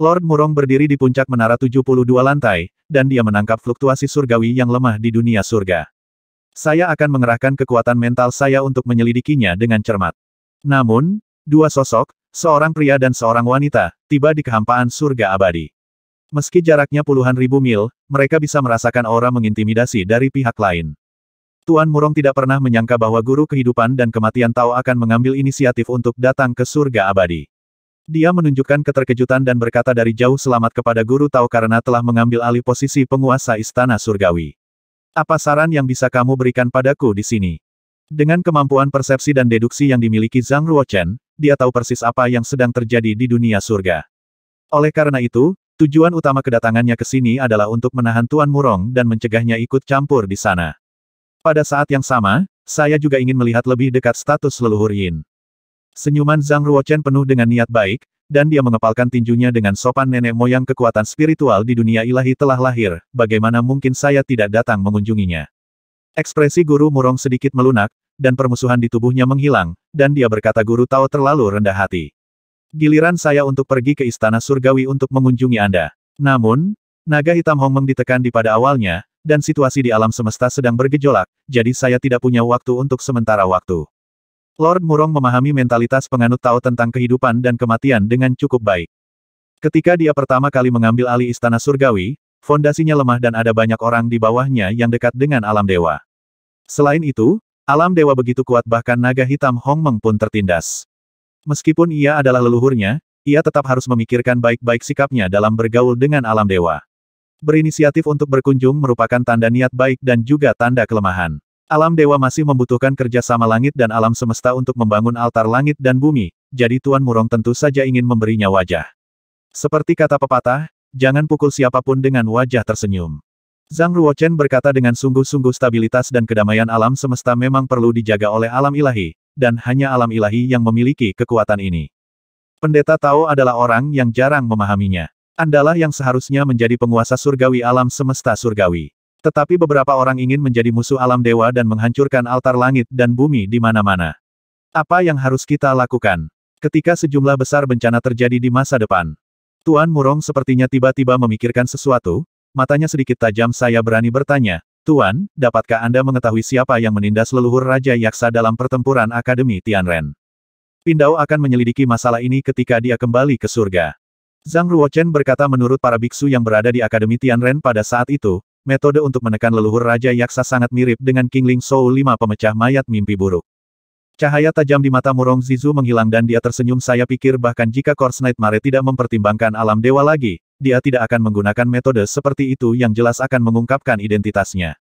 Lord Murong berdiri di puncak menara 72 lantai, dan dia menangkap fluktuasi surgawi yang lemah di dunia surga. Saya akan mengerahkan kekuatan mental saya untuk menyelidikinya dengan cermat. Namun, dua sosok, seorang pria dan seorang wanita, tiba di kehampaan surga abadi. Meski jaraknya puluhan ribu mil, mereka bisa merasakan aura mengintimidasi dari pihak lain. Tuan Murong tidak pernah menyangka bahwa guru kehidupan dan kematian tahu akan mengambil inisiatif untuk datang ke surga abadi. Dia menunjukkan keterkejutan dan berkata dari jauh selamat kepada Guru tahu karena telah mengambil alih posisi penguasa Istana Surgawi. Apa saran yang bisa kamu berikan padaku di sini? Dengan kemampuan persepsi dan deduksi yang dimiliki Zhang Ruochen, dia tahu persis apa yang sedang terjadi di dunia surga. Oleh karena itu, tujuan utama kedatangannya ke sini adalah untuk menahan Tuan Murong dan mencegahnya ikut campur di sana. Pada saat yang sama, saya juga ingin melihat lebih dekat status leluhur Yin. Senyuman Zhang Ruochen penuh dengan niat baik, dan dia mengepalkan tinjunya dengan sopan nenek moyang kekuatan spiritual di dunia ilahi telah lahir, bagaimana mungkin saya tidak datang mengunjunginya. Ekspresi guru murong sedikit melunak, dan permusuhan di tubuhnya menghilang, dan dia berkata guru Tao terlalu rendah hati. Giliran saya untuk pergi ke istana surgawi untuk mengunjungi Anda. Namun, naga hitam Meng ditekan di pada awalnya, dan situasi di alam semesta sedang bergejolak, jadi saya tidak punya waktu untuk sementara waktu. Lord Murong memahami mentalitas penganut Tao tentang kehidupan dan kematian dengan cukup baik. Ketika dia pertama kali mengambil alih Istana Surgawi, fondasinya lemah dan ada banyak orang di bawahnya yang dekat dengan alam dewa. Selain itu, alam dewa begitu kuat bahkan naga hitam Hong Meng pun tertindas. Meskipun ia adalah leluhurnya, ia tetap harus memikirkan baik-baik sikapnya dalam bergaul dengan alam dewa. Berinisiatif untuk berkunjung merupakan tanda niat baik dan juga tanda kelemahan. Alam dewa masih membutuhkan kerja sama langit dan alam semesta untuk membangun altar langit dan bumi, jadi Tuan Murong tentu saja ingin memberinya wajah. Seperti kata pepatah, jangan pukul siapapun dengan wajah tersenyum. Zhang Ruochen berkata dengan sungguh-sungguh stabilitas dan kedamaian alam semesta memang perlu dijaga oleh alam ilahi, dan hanya alam ilahi yang memiliki kekuatan ini. Pendeta Tao adalah orang yang jarang memahaminya. Andalah yang seharusnya menjadi penguasa surgawi alam semesta surgawi. Tetapi beberapa orang ingin menjadi musuh alam dewa dan menghancurkan altar langit dan bumi di mana-mana. Apa yang harus kita lakukan? Ketika sejumlah besar bencana terjadi di masa depan. Tuan Murong sepertinya tiba-tiba memikirkan sesuatu, matanya sedikit tajam saya berani bertanya, Tuan, dapatkah Anda mengetahui siapa yang menindas leluhur Raja Yaksa dalam pertempuran Akademi Tianren? Pindau akan menyelidiki masalah ini ketika dia kembali ke surga. Zhang Ruochen berkata menurut para biksu yang berada di Akademi Tianren pada saat itu, metode untuk menekan leluhur Raja Yaksa sangat mirip dengan Kingling Soul Lima pemecah mayat mimpi buruk. Cahaya tajam di mata murong Zizu menghilang dan dia tersenyum saya pikir bahkan jika Kors Nightmare tidak mempertimbangkan alam dewa lagi, dia tidak akan menggunakan metode seperti itu yang jelas akan mengungkapkan identitasnya.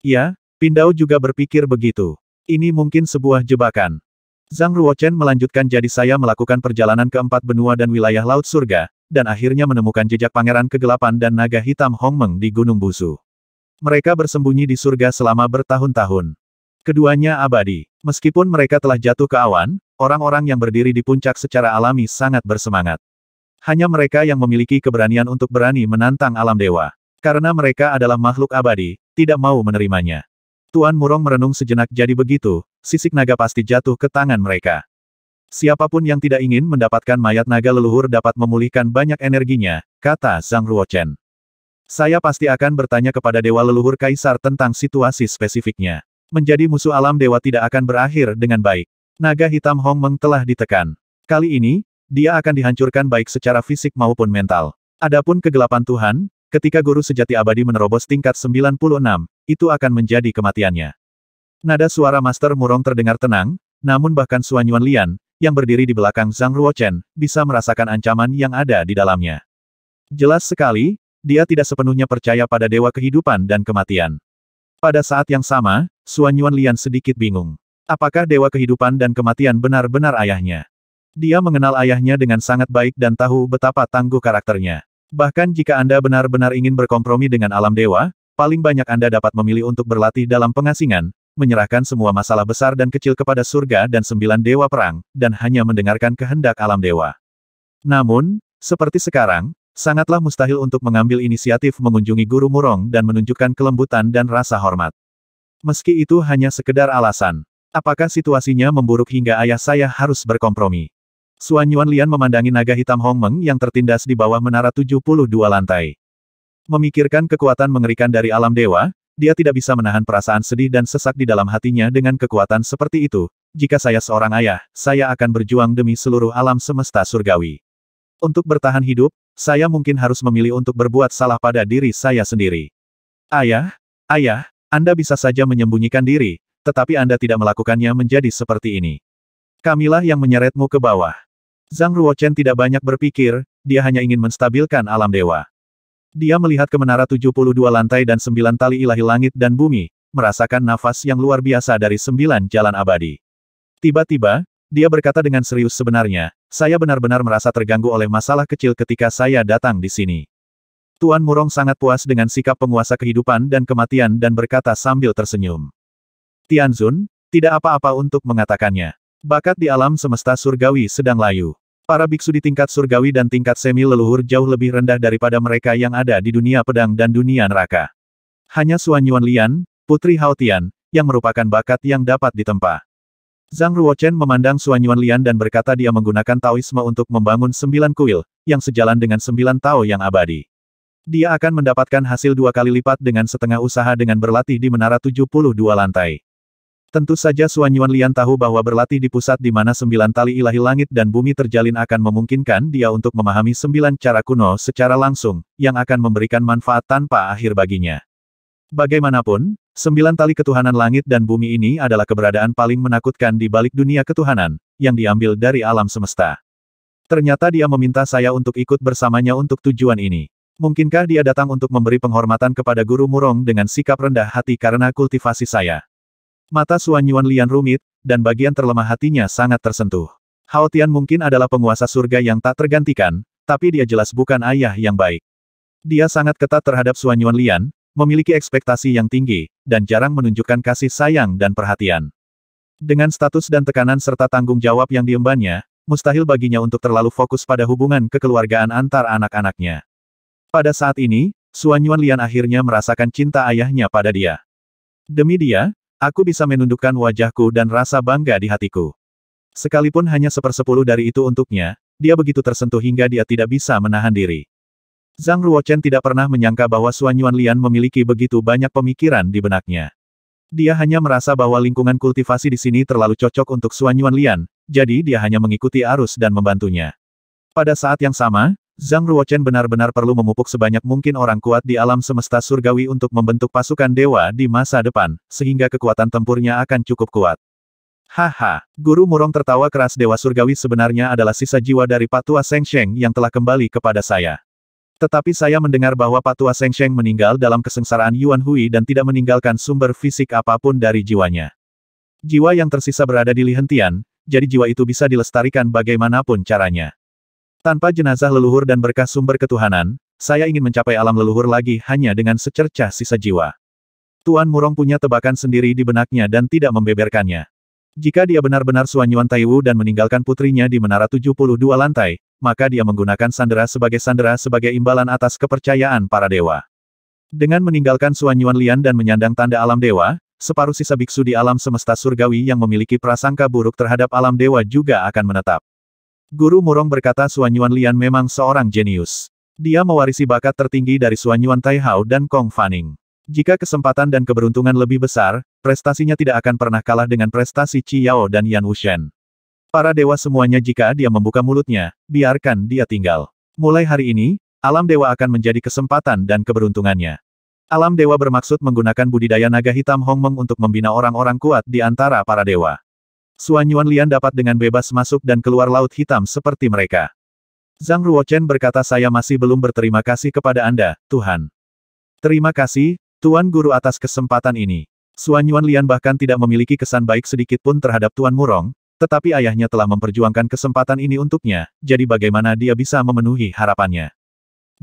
Ya, Pindau juga berpikir begitu. Ini mungkin sebuah jebakan. Zhang Ruochen melanjutkan jadi saya melakukan perjalanan ke empat benua dan wilayah laut surga, dan akhirnya menemukan jejak Pangeran Kegelapan dan Naga Hitam Hong Meng di Gunung Busu. Mereka bersembunyi di surga selama bertahun-tahun. Keduanya abadi. Meskipun mereka telah jatuh ke awan, orang-orang yang berdiri di puncak secara alami sangat bersemangat. Hanya mereka yang memiliki keberanian untuk berani menantang alam dewa. Karena mereka adalah makhluk abadi, tidak mau menerimanya. Tuan Murong merenung sejenak jadi begitu, sisik naga pasti jatuh ke tangan mereka. Siapapun yang tidak ingin mendapatkan mayat naga leluhur dapat memulihkan banyak energinya, kata Zhang Ruochen. Saya pasti akan bertanya kepada Dewa Leluhur Kaisar tentang situasi spesifiknya. Menjadi musuh alam dewa tidak akan berakhir dengan baik. Naga hitam Hong Meng telah ditekan. Kali ini, dia akan dihancurkan baik secara fisik maupun mental. Adapun kegelapan Tuhan, ketika guru sejati abadi menerobos tingkat 96, itu akan menjadi kematiannya. Nada suara Master Murong terdengar tenang, namun bahkan Suanyuan Lian, yang berdiri di belakang Zhang Ruochen, bisa merasakan ancaman yang ada di dalamnya. Jelas sekali, dia tidak sepenuhnya percaya pada dewa kehidupan dan kematian. Pada saat yang sama, Suan Yuan Lian sedikit bingung. Apakah dewa kehidupan dan kematian benar-benar ayahnya? Dia mengenal ayahnya dengan sangat baik dan tahu betapa tangguh karakternya. Bahkan jika Anda benar-benar ingin berkompromi dengan alam dewa, paling banyak Anda dapat memilih untuk berlatih dalam pengasingan, menyerahkan semua masalah besar dan kecil kepada surga dan sembilan dewa perang, dan hanya mendengarkan kehendak alam dewa. Namun, seperti sekarang, sangatlah mustahil untuk mengambil inisiatif mengunjungi Guru Murong dan menunjukkan kelembutan dan rasa hormat. Meski itu hanya sekedar alasan. Apakah situasinya memburuk hingga ayah saya harus berkompromi? Suan Yuan Lian memandangi naga hitam Hong Meng yang tertindas di bawah menara 72 lantai. Memikirkan kekuatan mengerikan dari alam dewa, dia tidak bisa menahan perasaan sedih dan sesak di dalam hatinya dengan kekuatan seperti itu. Jika saya seorang ayah, saya akan berjuang demi seluruh alam semesta surgawi. Untuk bertahan hidup, saya mungkin harus memilih untuk berbuat salah pada diri saya sendiri. Ayah, ayah, Anda bisa saja menyembunyikan diri, tetapi Anda tidak melakukannya menjadi seperti ini. Kamilah yang menyeretmu ke bawah. Zhang Ruochen tidak banyak berpikir, dia hanya ingin menstabilkan alam dewa. Dia melihat ke menara 72 lantai dan sembilan tali ilahi langit dan bumi, merasakan nafas yang luar biasa dari sembilan jalan abadi. Tiba-tiba, dia berkata dengan serius sebenarnya, saya benar-benar merasa terganggu oleh masalah kecil ketika saya datang di sini. Tuan Murong sangat puas dengan sikap penguasa kehidupan dan kematian dan berkata sambil tersenyum. Tianzun, tidak apa-apa untuk mengatakannya. Bakat di alam semesta surgawi sedang layu. Para biksu di tingkat surgawi dan tingkat semi leluhur jauh lebih rendah daripada mereka yang ada di dunia pedang dan dunia neraka. Hanya Suan Yuan Lian, Putri Haotian, yang merupakan bakat yang dapat ditempa. Zhang Ruochen memandang Suan Yuan Lian dan berkata dia menggunakan Taoisme untuk membangun sembilan kuil, yang sejalan dengan sembilan Tao yang abadi. Dia akan mendapatkan hasil dua kali lipat dengan setengah usaha dengan berlatih di menara 72 lantai. Tentu saja Suan Yuan Lian tahu bahwa berlatih di pusat di mana sembilan tali ilahi langit dan bumi terjalin akan memungkinkan dia untuk memahami sembilan cara kuno secara langsung, yang akan memberikan manfaat tanpa akhir baginya. Bagaimanapun, sembilan tali ketuhanan langit dan bumi ini adalah keberadaan paling menakutkan di balik dunia ketuhanan, yang diambil dari alam semesta. Ternyata dia meminta saya untuk ikut bersamanya untuk tujuan ini. Mungkinkah dia datang untuk memberi penghormatan kepada Guru Murong dengan sikap rendah hati karena kultivasi saya? Mata Suan Yuan Lian rumit, dan bagian terlemah hatinya sangat tersentuh. Hao Tian mungkin adalah penguasa surga yang tak tergantikan, tapi dia jelas bukan ayah yang baik. Dia sangat ketat terhadap Suan Yuan Lian, memiliki ekspektasi yang tinggi, dan jarang menunjukkan kasih sayang dan perhatian. Dengan status dan tekanan serta tanggung jawab yang diembannya, mustahil baginya untuk terlalu fokus pada hubungan kekeluargaan antar anak-anaknya. Pada saat ini, Suan Yuan Lian akhirnya merasakan cinta ayahnya pada dia. Demi dia, Aku bisa menundukkan wajahku dan rasa bangga di hatiku. Sekalipun hanya sepersepuluh dari itu untuknya, dia begitu tersentuh hingga dia tidak bisa menahan diri. Zhang Ruochen tidak pernah menyangka bahwa Suan Yuan Lian memiliki begitu banyak pemikiran di benaknya. Dia hanya merasa bahwa lingkungan kultivasi di sini terlalu cocok untuk Suan Yuan Lian, jadi dia hanya mengikuti arus dan membantunya. Pada saat yang sama, Zhang Ruochen benar-benar perlu memupuk sebanyak mungkin orang kuat di alam semesta surgawi untuk membentuk pasukan dewa di masa depan, sehingga kekuatan tempurnya akan cukup kuat. Haha, Guru Murong tertawa keras dewa surgawi sebenarnya adalah sisa jiwa dari Patua Seng Sheng yang telah kembali kepada saya. Tetapi saya mendengar bahwa Patua Seng Sheng meninggal dalam kesengsaraan Yuan Hui dan tidak meninggalkan sumber fisik apapun dari jiwanya. Jiwa yang tersisa berada di lihentian, jadi jiwa itu bisa dilestarikan bagaimanapun caranya. Tanpa jenazah leluhur dan berkah sumber ketuhanan, saya ingin mencapai alam leluhur lagi hanya dengan secercah sisa jiwa. Tuan Murong punya tebakan sendiri di benaknya dan tidak membeberkannya. Jika dia benar-benar Suanyuan Taiwu dan meninggalkan putrinya di Menara 72 lantai, maka dia menggunakan sandera sebagai sandera sebagai imbalan atas kepercayaan para dewa. Dengan meninggalkan Suanyuan Lian dan menyandang tanda alam dewa, separuh sisa biksu di alam semesta surgawi yang memiliki prasangka buruk terhadap alam dewa juga akan menetap. Guru Murong berkata Suanyuan Lian memang seorang jenius. Dia mewarisi bakat tertinggi dari Suanyuan Taihao dan Kong Fanning. Jika kesempatan dan keberuntungan lebih besar, prestasinya tidak akan pernah kalah dengan prestasi Qi dan Yan Wushen. Para dewa semuanya jika dia membuka mulutnya, biarkan dia tinggal. Mulai hari ini, alam dewa akan menjadi kesempatan dan keberuntungannya. Alam dewa bermaksud menggunakan budidaya naga hitam Hong Meng untuk membina orang-orang kuat di antara para dewa. Suan Yuan Lian dapat dengan bebas masuk dan keluar Laut Hitam seperti mereka. Zhang Ruochen berkata saya masih belum berterima kasih kepada Anda, Tuhan. Terima kasih, Tuan Guru atas kesempatan ini. Suan Yuan Lian bahkan tidak memiliki kesan baik sedikit pun terhadap Tuan Murong, tetapi ayahnya telah memperjuangkan kesempatan ini untuknya, jadi bagaimana dia bisa memenuhi harapannya.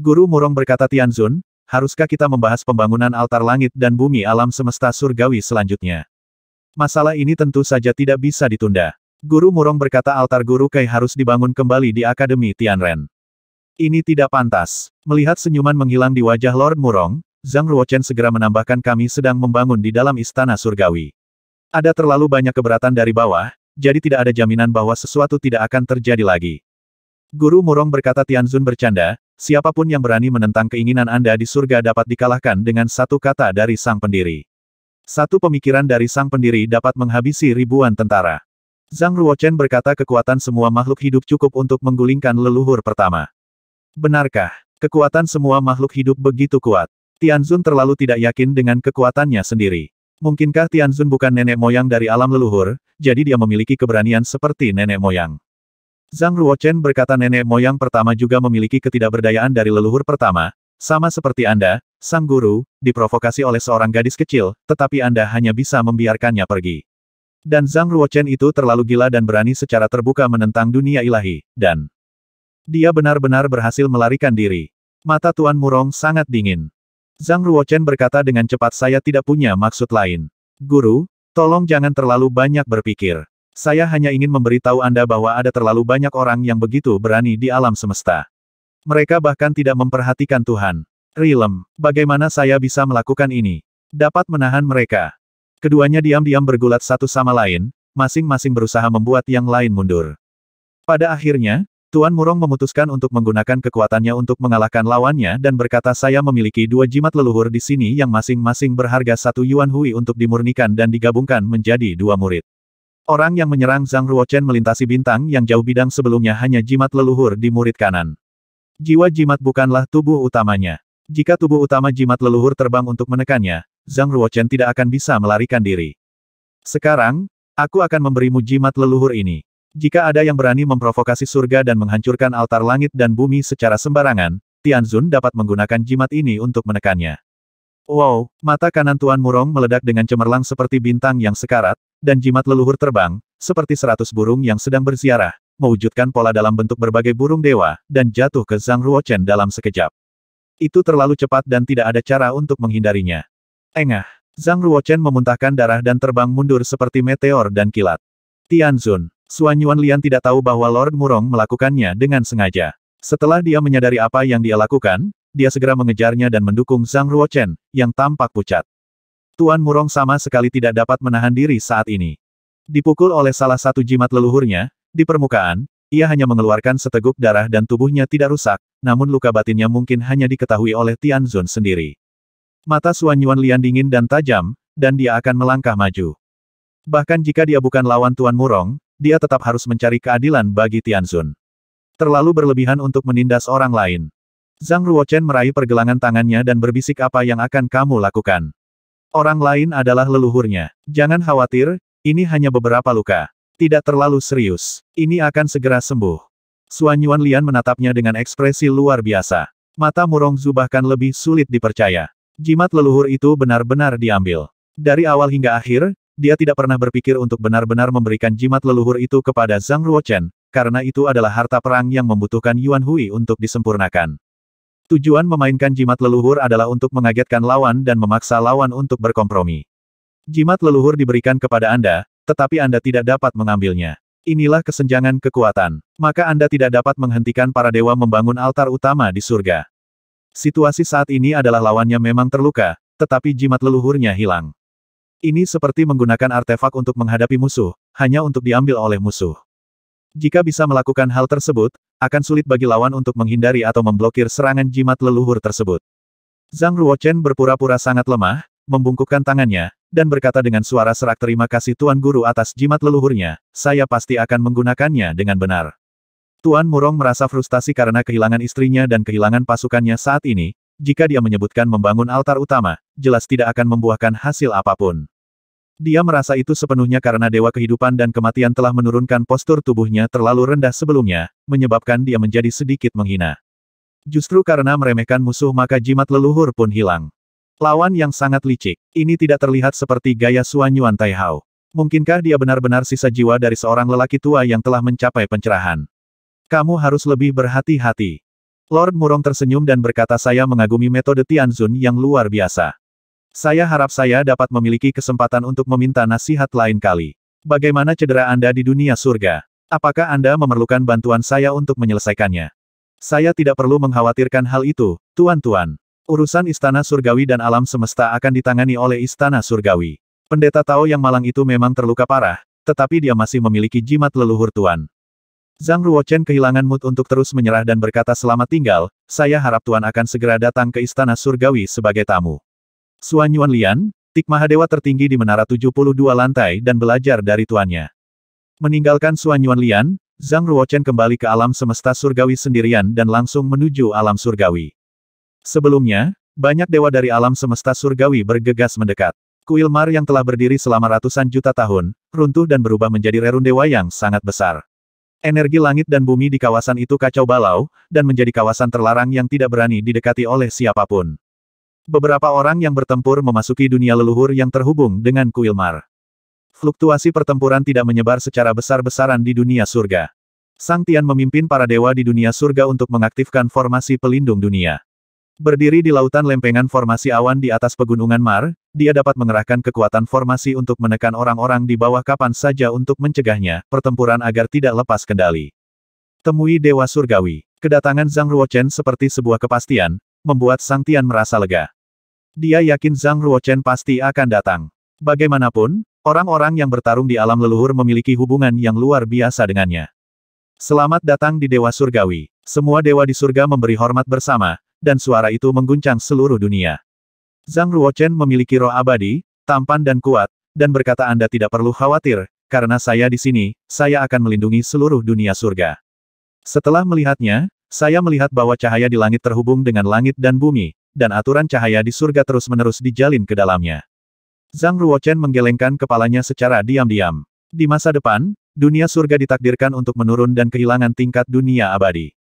Guru Murong berkata Tianzun, haruskah kita membahas pembangunan altar langit dan bumi alam semesta surgawi selanjutnya? Masalah ini tentu saja tidak bisa ditunda. Guru Murong berkata altar Guru Kai harus dibangun kembali di Akademi Tianren. Ini tidak pantas. Melihat senyuman menghilang di wajah Lord Murong, Zhang Ruochen segera menambahkan kami sedang membangun di dalam istana surgawi. Ada terlalu banyak keberatan dari bawah, jadi tidak ada jaminan bahwa sesuatu tidak akan terjadi lagi. Guru Murong berkata Tianzun bercanda, siapapun yang berani menentang keinginan Anda di surga dapat dikalahkan dengan satu kata dari sang pendiri. Satu pemikiran dari sang pendiri dapat menghabisi ribuan tentara. Zhang Ruochen berkata kekuatan semua makhluk hidup cukup untuk menggulingkan leluhur pertama. Benarkah, kekuatan semua makhluk hidup begitu kuat? Tianzun terlalu tidak yakin dengan kekuatannya sendiri. Mungkinkah Tianzun bukan nenek moyang dari alam leluhur, jadi dia memiliki keberanian seperti nenek moyang. Zhang Ruochen berkata nenek moyang pertama juga memiliki ketidakberdayaan dari leluhur pertama, sama seperti Anda, Sang guru, diprovokasi oleh seorang gadis kecil, tetapi Anda hanya bisa membiarkannya pergi. Dan Zhang Ruochen itu terlalu gila dan berani secara terbuka menentang dunia ilahi, dan dia benar-benar berhasil melarikan diri. Mata Tuan Murong sangat dingin. Zhang Ruochen berkata dengan cepat saya tidak punya maksud lain. Guru, tolong jangan terlalu banyak berpikir. Saya hanya ingin memberitahu Anda bahwa ada terlalu banyak orang yang begitu berani di alam semesta. Mereka bahkan tidak memperhatikan Tuhan. Rilem, bagaimana saya bisa melakukan ini? Dapat menahan mereka. Keduanya diam-diam bergulat satu sama lain, masing-masing berusaha membuat yang lain mundur. Pada akhirnya, Tuan Murong memutuskan untuk menggunakan kekuatannya untuk mengalahkan lawannya dan berkata saya memiliki dua jimat leluhur di sini yang masing-masing berharga satu Yuan Hui untuk dimurnikan dan digabungkan menjadi dua murid. Orang yang menyerang Zhang Ruochen melintasi bintang yang jauh bidang sebelumnya hanya jimat leluhur di murid kanan. Jiwa jimat bukanlah tubuh utamanya. Jika tubuh utama jimat leluhur terbang untuk menekannya, Zhang Ruochen tidak akan bisa melarikan diri. Sekarang, aku akan memberimu jimat leluhur ini. Jika ada yang berani memprovokasi surga dan menghancurkan altar langit dan bumi secara sembarangan, Tianzun dapat menggunakan jimat ini untuk menekannya. Wow, mata kanan Tuan Murong meledak dengan cemerlang seperti bintang yang sekarat, dan jimat leluhur terbang, seperti seratus burung yang sedang berziarah, mewujudkan pola dalam bentuk berbagai burung dewa, dan jatuh ke Zhang Ruochen dalam sekejap. Itu terlalu cepat dan tidak ada cara untuk menghindarinya. Engah. Zhang Ruochen memuntahkan darah dan terbang mundur seperti meteor dan kilat. Tianzun. Xuan Yuan Lian tidak tahu bahwa Lord Murong melakukannya dengan sengaja. Setelah dia menyadari apa yang dia lakukan, dia segera mengejarnya dan mendukung Zhang Ruochen, yang tampak pucat. Tuan Murong sama sekali tidak dapat menahan diri saat ini. Dipukul oleh salah satu jimat leluhurnya, di permukaan, ia hanya mengeluarkan seteguk darah dan tubuhnya tidak rusak, namun luka batinnya mungkin hanya diketahui oleh Tian Zun sendiri. Mata Suan Yuan Lian dingin dan tajam, dan dia akan melangkah maju. Bahkan jika dia bukan lawan Tuan Murong, dia tetap harus mencari keadilan bagi Tian Zun. Terlalu berlebihan untuk menindas orang lain. Zhang Ruochen meraih pergelangan tangannya dan berbisik apa yang akan kamu lakukan. Orang lain adalah leluhurnya. Jangan khawatir, ini hanya beberapa luka. Tidak terlalu serius. Ini akan segera sembuh. Suan Yuan Lian menatapnya dengan ekspresi luar biasa. Mata murong Zu bahkan lebih sulit dipercaya. Jimat leluhur itu benar-benar diambil. Dari awal hingga akhir, dia tidak pernah berpikir untuk benar-benar memberikan jimat leluhur itu kepada Zhang Ruochen, karena itu adalah harta perang yang membutuhkan Yuan Hui untuk disempurnakan. Tujuan memainkan jimat leluhur adalah untuk mengagetkan lawan dan memaksa lawan untuk berkompromi. Jimat leluhur diberikan kepada Anda, tetapi Anda tidak dapat mengambilnya. Inilah kesenjangan kekuatan. Maka Anda tidak dapat menghentikan para dewa membangun altar utama di surga. Situasi saat ini adalah lawannya memang terluka, tetapi jimat leluhurnya hilang. Ini seperti menggunakan artefak untuk menghadapi musuh, hanya untuk diambil oleh musuh. Jika bisa melakukan hal tersebut, akan sulit bagi lawan untuk menghindari atau memblokir serangan jimat leluhur tersebut. Zhang Ruochen berpura-pura sangat lemah, membungkukkan tangannya, dan berkata dengan suara serak terima kasih Tuan Guru atas jimat leluhurnya, saya pasti akan menggunakannya dengan benar. Tuan Murong merasa frustasi karena kehilangan istrinya dan kehilangan pasukannya saat ini, jika dia menyebutkan membangun altar utama, jelas tidak akan membuahkan hasil apapun. Dia merasa itu sepenuhnya karena dewa kehidupan dan kematian telah menurunkan postur tubuhnya terlalu rendah sebelumnya, menyebabkan dia menjadi sedikit menghina. Justru karena meremehkan musuh maka jimat leluhur pun hilang. Lawan yang sangat licik. Ini tidak terlihat seperti gaya Suan Yuan Taihao. Mungkinkah dia benar-benar sisa jiwa dari seorang lelaki tua yang telah mencapai pencerahan? Kamu harus lebih berhati-hati. Lord Murong tersenyum dan berkata saya mengagumi metode Tianzun yang luar biasa. Saya harap saya dapat memiliki kesempatan untuk meminta nasihat lain kali. Bagaimana cedera Anda di dunia surga? Apakah Anda memerlukan bantuan saya untuk menyelesaikannya? Saya tidak perlu mengkhawatirkan hal itu, tuan-tuan. Urusan istana surgawi dan alam semesta akan ditangani oleh istana surgawi. Pendeta Tao yang malang itu memang terluka parah, tetapi dia masih memiliki jimat leluhur Tuan. Zhang Ruochen kehilangan mood untuk terus menyerah dan berkata selamat tinggal, saya harap Tuan akan segera datang ke Istana Surgawi sebagai tamu. Suan Yuan Lian, Tik Mahadewa tertinggi di Menara 72 lantai dan belajar dari tuannya. Meninggalkan Suan Yuan Lian, Zhang Ruochen kembali ke alam semesta surgawi sendirian dan langsung menuju alam surgawi. Sebelumnya, banyak dewa dari alam semesta surgawi bergegas mendekat. Kuil Mar yang telah berdiri selama ratusan juta tahun, runtuh dan berubah menjadi rerun dewa yang sangat besar. Energi langit dan bumi di kawasan itu kacau balau, dan menjadi kawasan terlarang yang tidak berani didekati oleh siapapun. Beberapa orang yang bertempur memasuki dunia leluhur yang terhubung dengan Kuil Mar. Fluktuasi pertempuran tidak menyebar secara besar-besaran di dunia surga. Sang Tian memimpin para dewa di dunia surga untuk mengaktifkan formasi pelindung dunia. Berdiri di lautan lempengan formasi awan di atas pegunungan Mar, dia dapat mengerahkan kekuatan formasi untuk menekan orang-orang di bawah kapan saja untuk mencegahnya, pertempuran agar tidak lepas kendali. Temui Dewa Surgawi. Kedatangan Zhang Ruochen seperti sebuah kepastian, membuat Sang Tian merasa lega. Dia yakin Zhang Ruochen pasti akan datang. Bagaimanapun, orang-orang yang bertarung di alam leluhur memiliki hubungan yang luar biasa dengannya. Selamat datang di Dewa Surgawi. Semua dewa di surga memberi hormat bersama, dan suara itu mengguncang seluruh dunia. Zhang Ruochen memiliki roh abadi, tampan dan kuat, dan berkata Anda tidak perlu khawatir, karena saya di sini, saya akan melindungi seluruh dunia surga. Setelah melihatnya, saya melihat bahwa cahaya di langit terhubung dengan langit dan bumi, dan aturan cahaya di surga terus-menerus dijalin ke dalamnya. Zhang Ruochen menggelengkan kepalanya secara diam-diam. Di masa depan, dunia surga ditakdirkan untuk menurun dan kehilangan tingkat dunia abadi.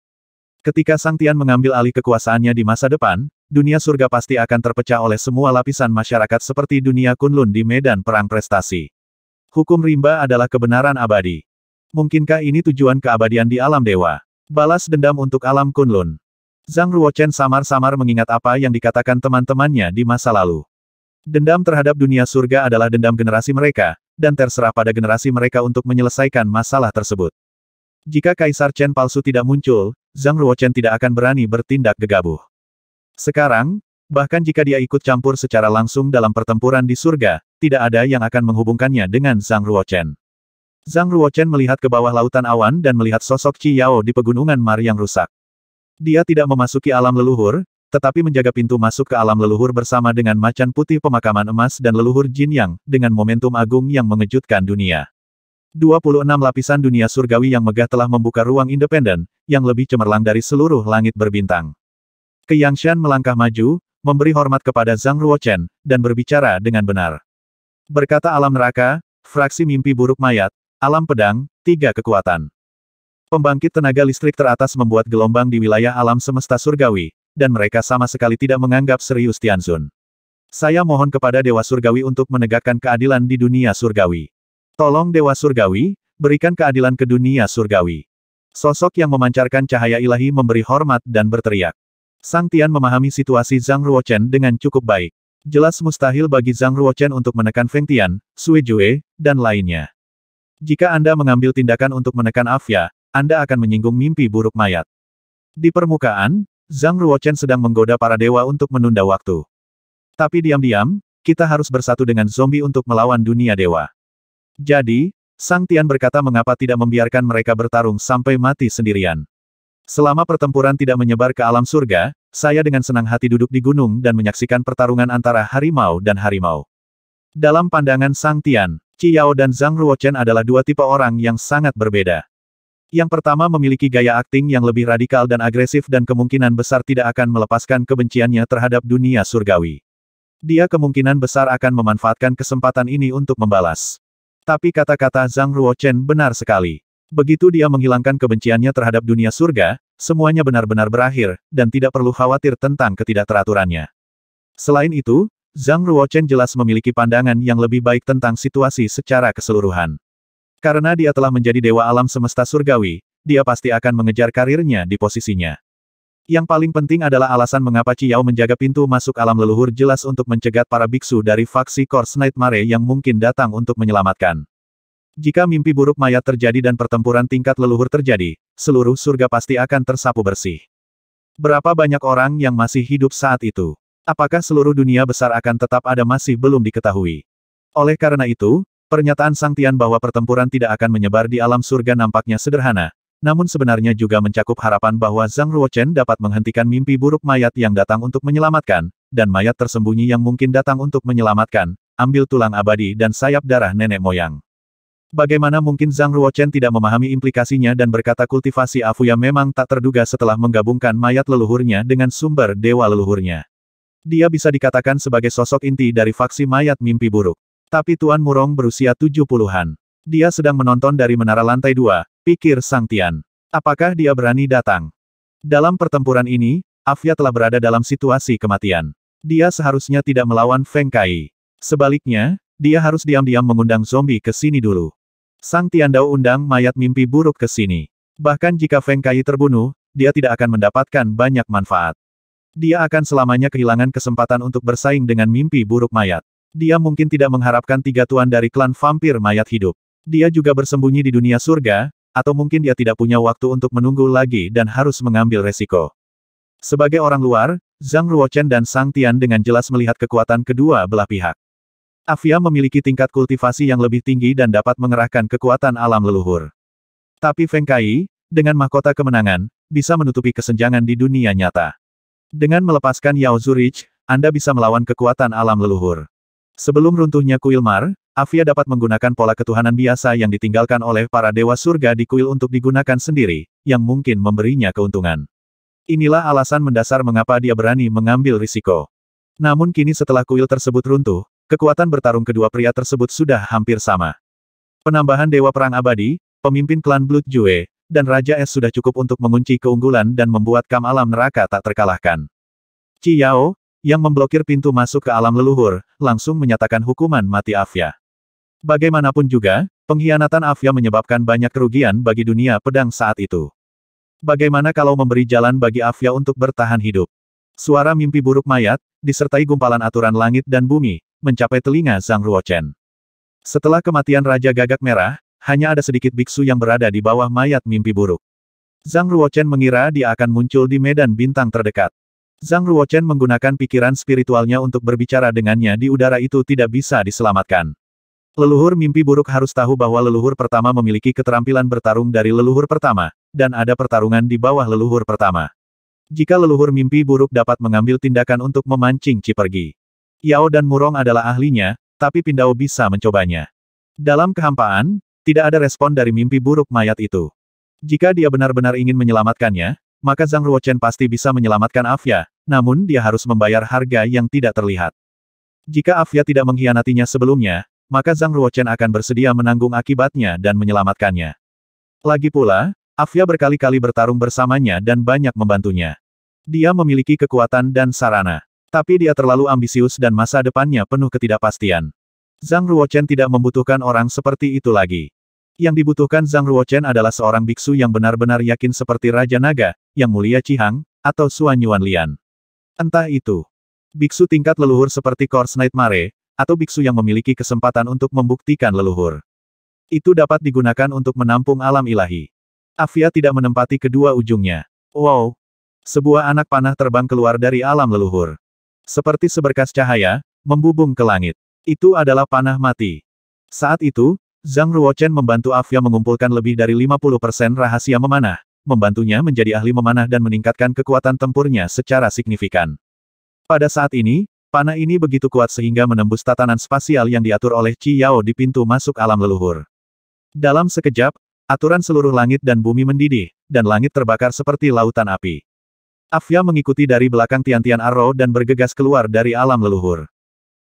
Ketika Sang Tian mengambil alih kekuasaannya di masa depan, dunia surga pasti akan terpecah oleh semua lapisan masyarakat seperti dunia Kunlun di medan perang prestasi. Hukum rimba adalah kebenaran abadi. Mungkinkah ini tujuan keabadian di alam dewa? Balas dendam untuk alam Kunlun. Zhang Ruochen samar-samar mengingat apa yang dikatakan teman-temannya di masa lalu. Dendam terhadap dunia surga adalah dendam generasi mereka, dan terserah pada generasi mereka untuk menyelesaikan masalah tersebut. Jika Kaisar Chen palsu tidak muncul, Zhang Ruochen tidak akan berani bertindak gegabah. Sekarang, bahkan jika dia ikut campur secara langsung dalam pertempuran di surga, tidak ada yang akan menghubungkannya dengan Zhang Ruochen. Zhang Ruochen melihat ke bawah lautan awan dan melihat sosok Qi Yao di pegunungan Mar yang rusak. Dia tidak memasuki alam leluhur, tetapi menjaga pintu masuk ke alam leluhur bersama dengan macan putih pemakaman emas dan leluhur Jin Yang, dengan momentum agung yang mengejutkan dunia. 26 lapisan dunia surgawi yang megah telah membuka ruang independen, yang lebih cemerlang dari seluruh langit berbintang. Yang Shan melangkah maju, memberi hormat kepada Zhang Ruochen, dan berbicara dengan benar. Berkata alam neraka, fraksi mimpi buruk mayat, alam pedang, tiga kekuatan. Pembangkit tenaga listrik teratas membuat gelombang di wilayah alam semesta surgawi, dan mereka sama sekali tidak menganggap serius Tianzun. Saya mohon kepada Dewa Surgawi untuk menegakkan keadilan di dunia surgawi. Tolong Dewa Surgawi, berikan keadilan ke dunia surgawi. Sosok yang memancarkan cahaya ilahi memberi hormat dan berteriak. Sang Tian memahami situasi Zhang Ruochen dengan cukup baik. Jelas mustahil bagi Zhang Ruochen untuk menekan Feng Tian, Sui Jue, dan lainnya. Jika Anda mengambil tindakan untuk menekan Afya, Anda akan menyinggung mimpi buruk mayat. Di permukaan, Zhang Ruochen sedang menggoda para dewa untuk menunda waktu. Tapi diam-diam, kita harus bersatu dengan zombie untuk melawan dunia dewa. Jadi, Sang Tian berkata mengapa tidak membiarkan mereka bertarung sampai mati sendirian. Selama pertempuran tidak menyebar ke alam surga, saya dengan senang hati duduk di gunung dan menyaksikan pertarungan antara harimau dan harimau. Dalam pandangan Sang Tian, Qiyao dan Zhang Ruochen adalah dua tipe orang yang sangat berbeda. Yang pertama memiliki gaya akting yang lebih radikal dan agresif dan kemungkinan besar tidak akan melepaskan kebenciannya terhadap dunia surgawi. Dia kemungkinan besar akan memanfaatkan kesempatan ini untuk membalas. Tapi kata-kata Zhang Ruochen benar sekali. Begitu dia menghilangkan kebenciannya terhadap dunia surga, semuanya benar-benar berakhir, dan tidak perlu khawatir tentang ketidakteraturannya. Selain itu, Zhang Ruochen jelas memiliki pandangan yang lebih baik tentang situasi secara keseluruhan. Karena dia telah menjadi dewa alam semesta surgawi, dia pasti akan mengejar karirnya di posisinya. Yang paling penting adalah alasan mengapa Ciao menjaga pintu masuk alam leluhur jelas untuk mencegat para biksu dari faksi Kors Nightmare yang mungkin datang untuk menyelamatkan. Jika mimpi buruk mayat terjadi dan pertempuran tingkat leluhur terjadi, seluruh surga pasti akan tersapu bersih. Berapa banyak orang yang masih hidup saat itu? Apakah seluruh dunia besar akan tetap ada masih belum diketahui? Oleh karena itu, pernyataan Sang Tian bahwa pertempuran tidak akan menyebar di alam surga nampaknya sederhana, namun sebenarnya juga mencakup harapan bahwa Zhang Ruochen dapat menghentikan mimpi buruk mayat yang datang untuk menyelamatkan, dan mayat tersembunyi yang mungkin datang untuk menyelamatkan, ambil tulang abadi dan sayap darah nenek moyang. Bagaimana mungkin Zhang Ruochen tidak memahami implikasinya dan berkata kultivasi Afuya memang tak terduga setelah menggabungkan mayat leluhurnya dengan sumber dewa leluhurnya. Dia bisa dikatakan sebagai sosok inti dari faksi mayat mimpi buruk. Tapi Tuan Murong berusia 70-an. Dia sedang menonton dari menara lantai dua, pikir Sang Tian. Apakah dia berani datang? Dalam pertempuran ini, Afya telah berada dalam situasi kematian. Dia seharusnya tidak melawan Feng Kai. Sebaliknya, dia harus diam-diam mengundang zombie ke sini dulu. Sang Tian Dao undang mayat mimpi buruk ke sini. Bahkan jika Feng Kai terbunuh, dia tidak akan mendapatkan banyak manfaat. Dia akan selamanya kehilangan kesempatan untuk bersaing dengan mimpi buruk mayat. Dia mungkin tidak mengharapkan tiga tuan dari klan vampir mayat hidup. Dia juga bersembunyi di dunia surga, atau mungkin dia tidak punya waktu untuk menunggu lagi dan harus mengambil resiko. Sebagai orang luar, Zhang Ruochen dan Sang Tian dengan jelas melihat kekuatan kedua belah pihak. Afia memiliki tingkat kultivasi yang lebih tinggi dan dapat mengerahkan kekuatan alam leluhur. Tapi Feng Kai, dengan mahkota kemenangan, bisa menutupi kesenjangan di dunia nyata. Dengan melepaskan Yao Zurich, Anda bisa melawan kekuatan alam leluhur. Sebelum runtuhnya kuil Mar, Avia dapat menggunakan pola ketuhanan biasa yang ditinggalkan oleh para dewa surga di kuil untuk digunakan sendiri, yang mungkin memberinya keuntungan. Inilah alasan mendasar mengapa dia berani mengambil risiko. Namun kini setelah kuil tersebut runtuh, kekuatan bertarung kedua pria tersebut sudah hampir sama. Penambahan Dewa Perang Abadi, pemimpin klan Blood Jue, dan Raja Es sudah cukup untuk mengunci keunggulan dan membuat kam alam neraka tak terkalahkan. Ciao yang memblokir pintu masuk ke alam leluhur, langsung menyatakan hukuman mati Afya. Bagaimanapun juga, pengkhianatan Afya menyebabkan banyak kerugian bagi dunia pedang saat itu. Bagaimana kalau memberi jalan bagi Afya untuk bertahan hidup? Suara mimpi buruk mayat, disertai gumpalan aturan langit dan bumi, mencapai telinga Zhang Ruochen. Setelah kematian Raja Gagak Merah, hanya ada sedikit biksu yang berada di bawah mayat mimpi buruk. Zhang Ruochen mengira dia akan muncul di medan bintang terdekat. Zhang Ruochen menggunakan pikiran spiritualnya untuk berbicara dengannya di udara itu tidak bisa diselamatkan. Leluhur mimpi buruk harus tahu bahwa leluhur pertama memiliki keterampilan bertarung dari leluhur pertama, dan ada pertarungan di bawah leluhur pertama. Jika leluhur mimpi buruk dapat mengambil tindakan untuk memancing Ci pergi. Yao dan Murong adalah ahlinya, tapi Pindao bisa mencobanya. Dalam kehampaan, tidak ada respon dari mimpi buruk mayat itu. Jika dia benar-benar ingin menyelamatkannya, maka Zhang Ruochen pasti bisa menyelamatkan Afya, namun dia harus membayar harga yang tidak terlihat. Jika Afya tidak mengkhianatinya sebelumnya, maka Zhang Ruochen akan bersedia menanggung akibatnya dan menyelamatkannya. Lagi pula, Afya berkali-kali bertarung bersamanya dan banyak membantunya. Dia memiliki kekuatan dan sarana. Tapi dia terlalu ambisius dan masa depannya penuh ketidakpastian. Zhang Ruochen tidak membutuhkan orang seperti itu lagi. Yang dibutuhkan Zhang Ruochen adalah seorang biksu yang benar-benar yakin seperti Raja Naga, yang Mulia Cihang, atau Suan Yuan Lian. Entah itu. Biksu tingkat leluhur seperti Kors Nightmare atau biksu yang memiliki kesempatan untuk membuktikan leluhur. Itu dapat digunakan untuk menampung alam ilahi. Afia tidak menempati kedua ujungnya. Wow! Sebuah anak panah terbang keluar dari alam leluhur. Seperti seberkas cahaya, membubung ke langit. Itu adalah panah mati. Saat itu, Zhang Ruochen membantu Afia mengumpulkan lebih dari 50% rahasia memanah, membantunya menjadi ahli memanah dan meningkatkan kekuatan tempurnya secara signifikan. Pada saat ini, panah ini begitu kuat sehingga menembus tatanan spasial yang diatur oleh Qi Yao di pintu masuk alam leluhur. Dalam sekejap, aturan seluruh langit dan bumi mendidih, dan langit terbakar seperti lautan api. Afya mengikuti dari belakang Tian Tian Arrow dan bergegas keluar dari alam leluhur.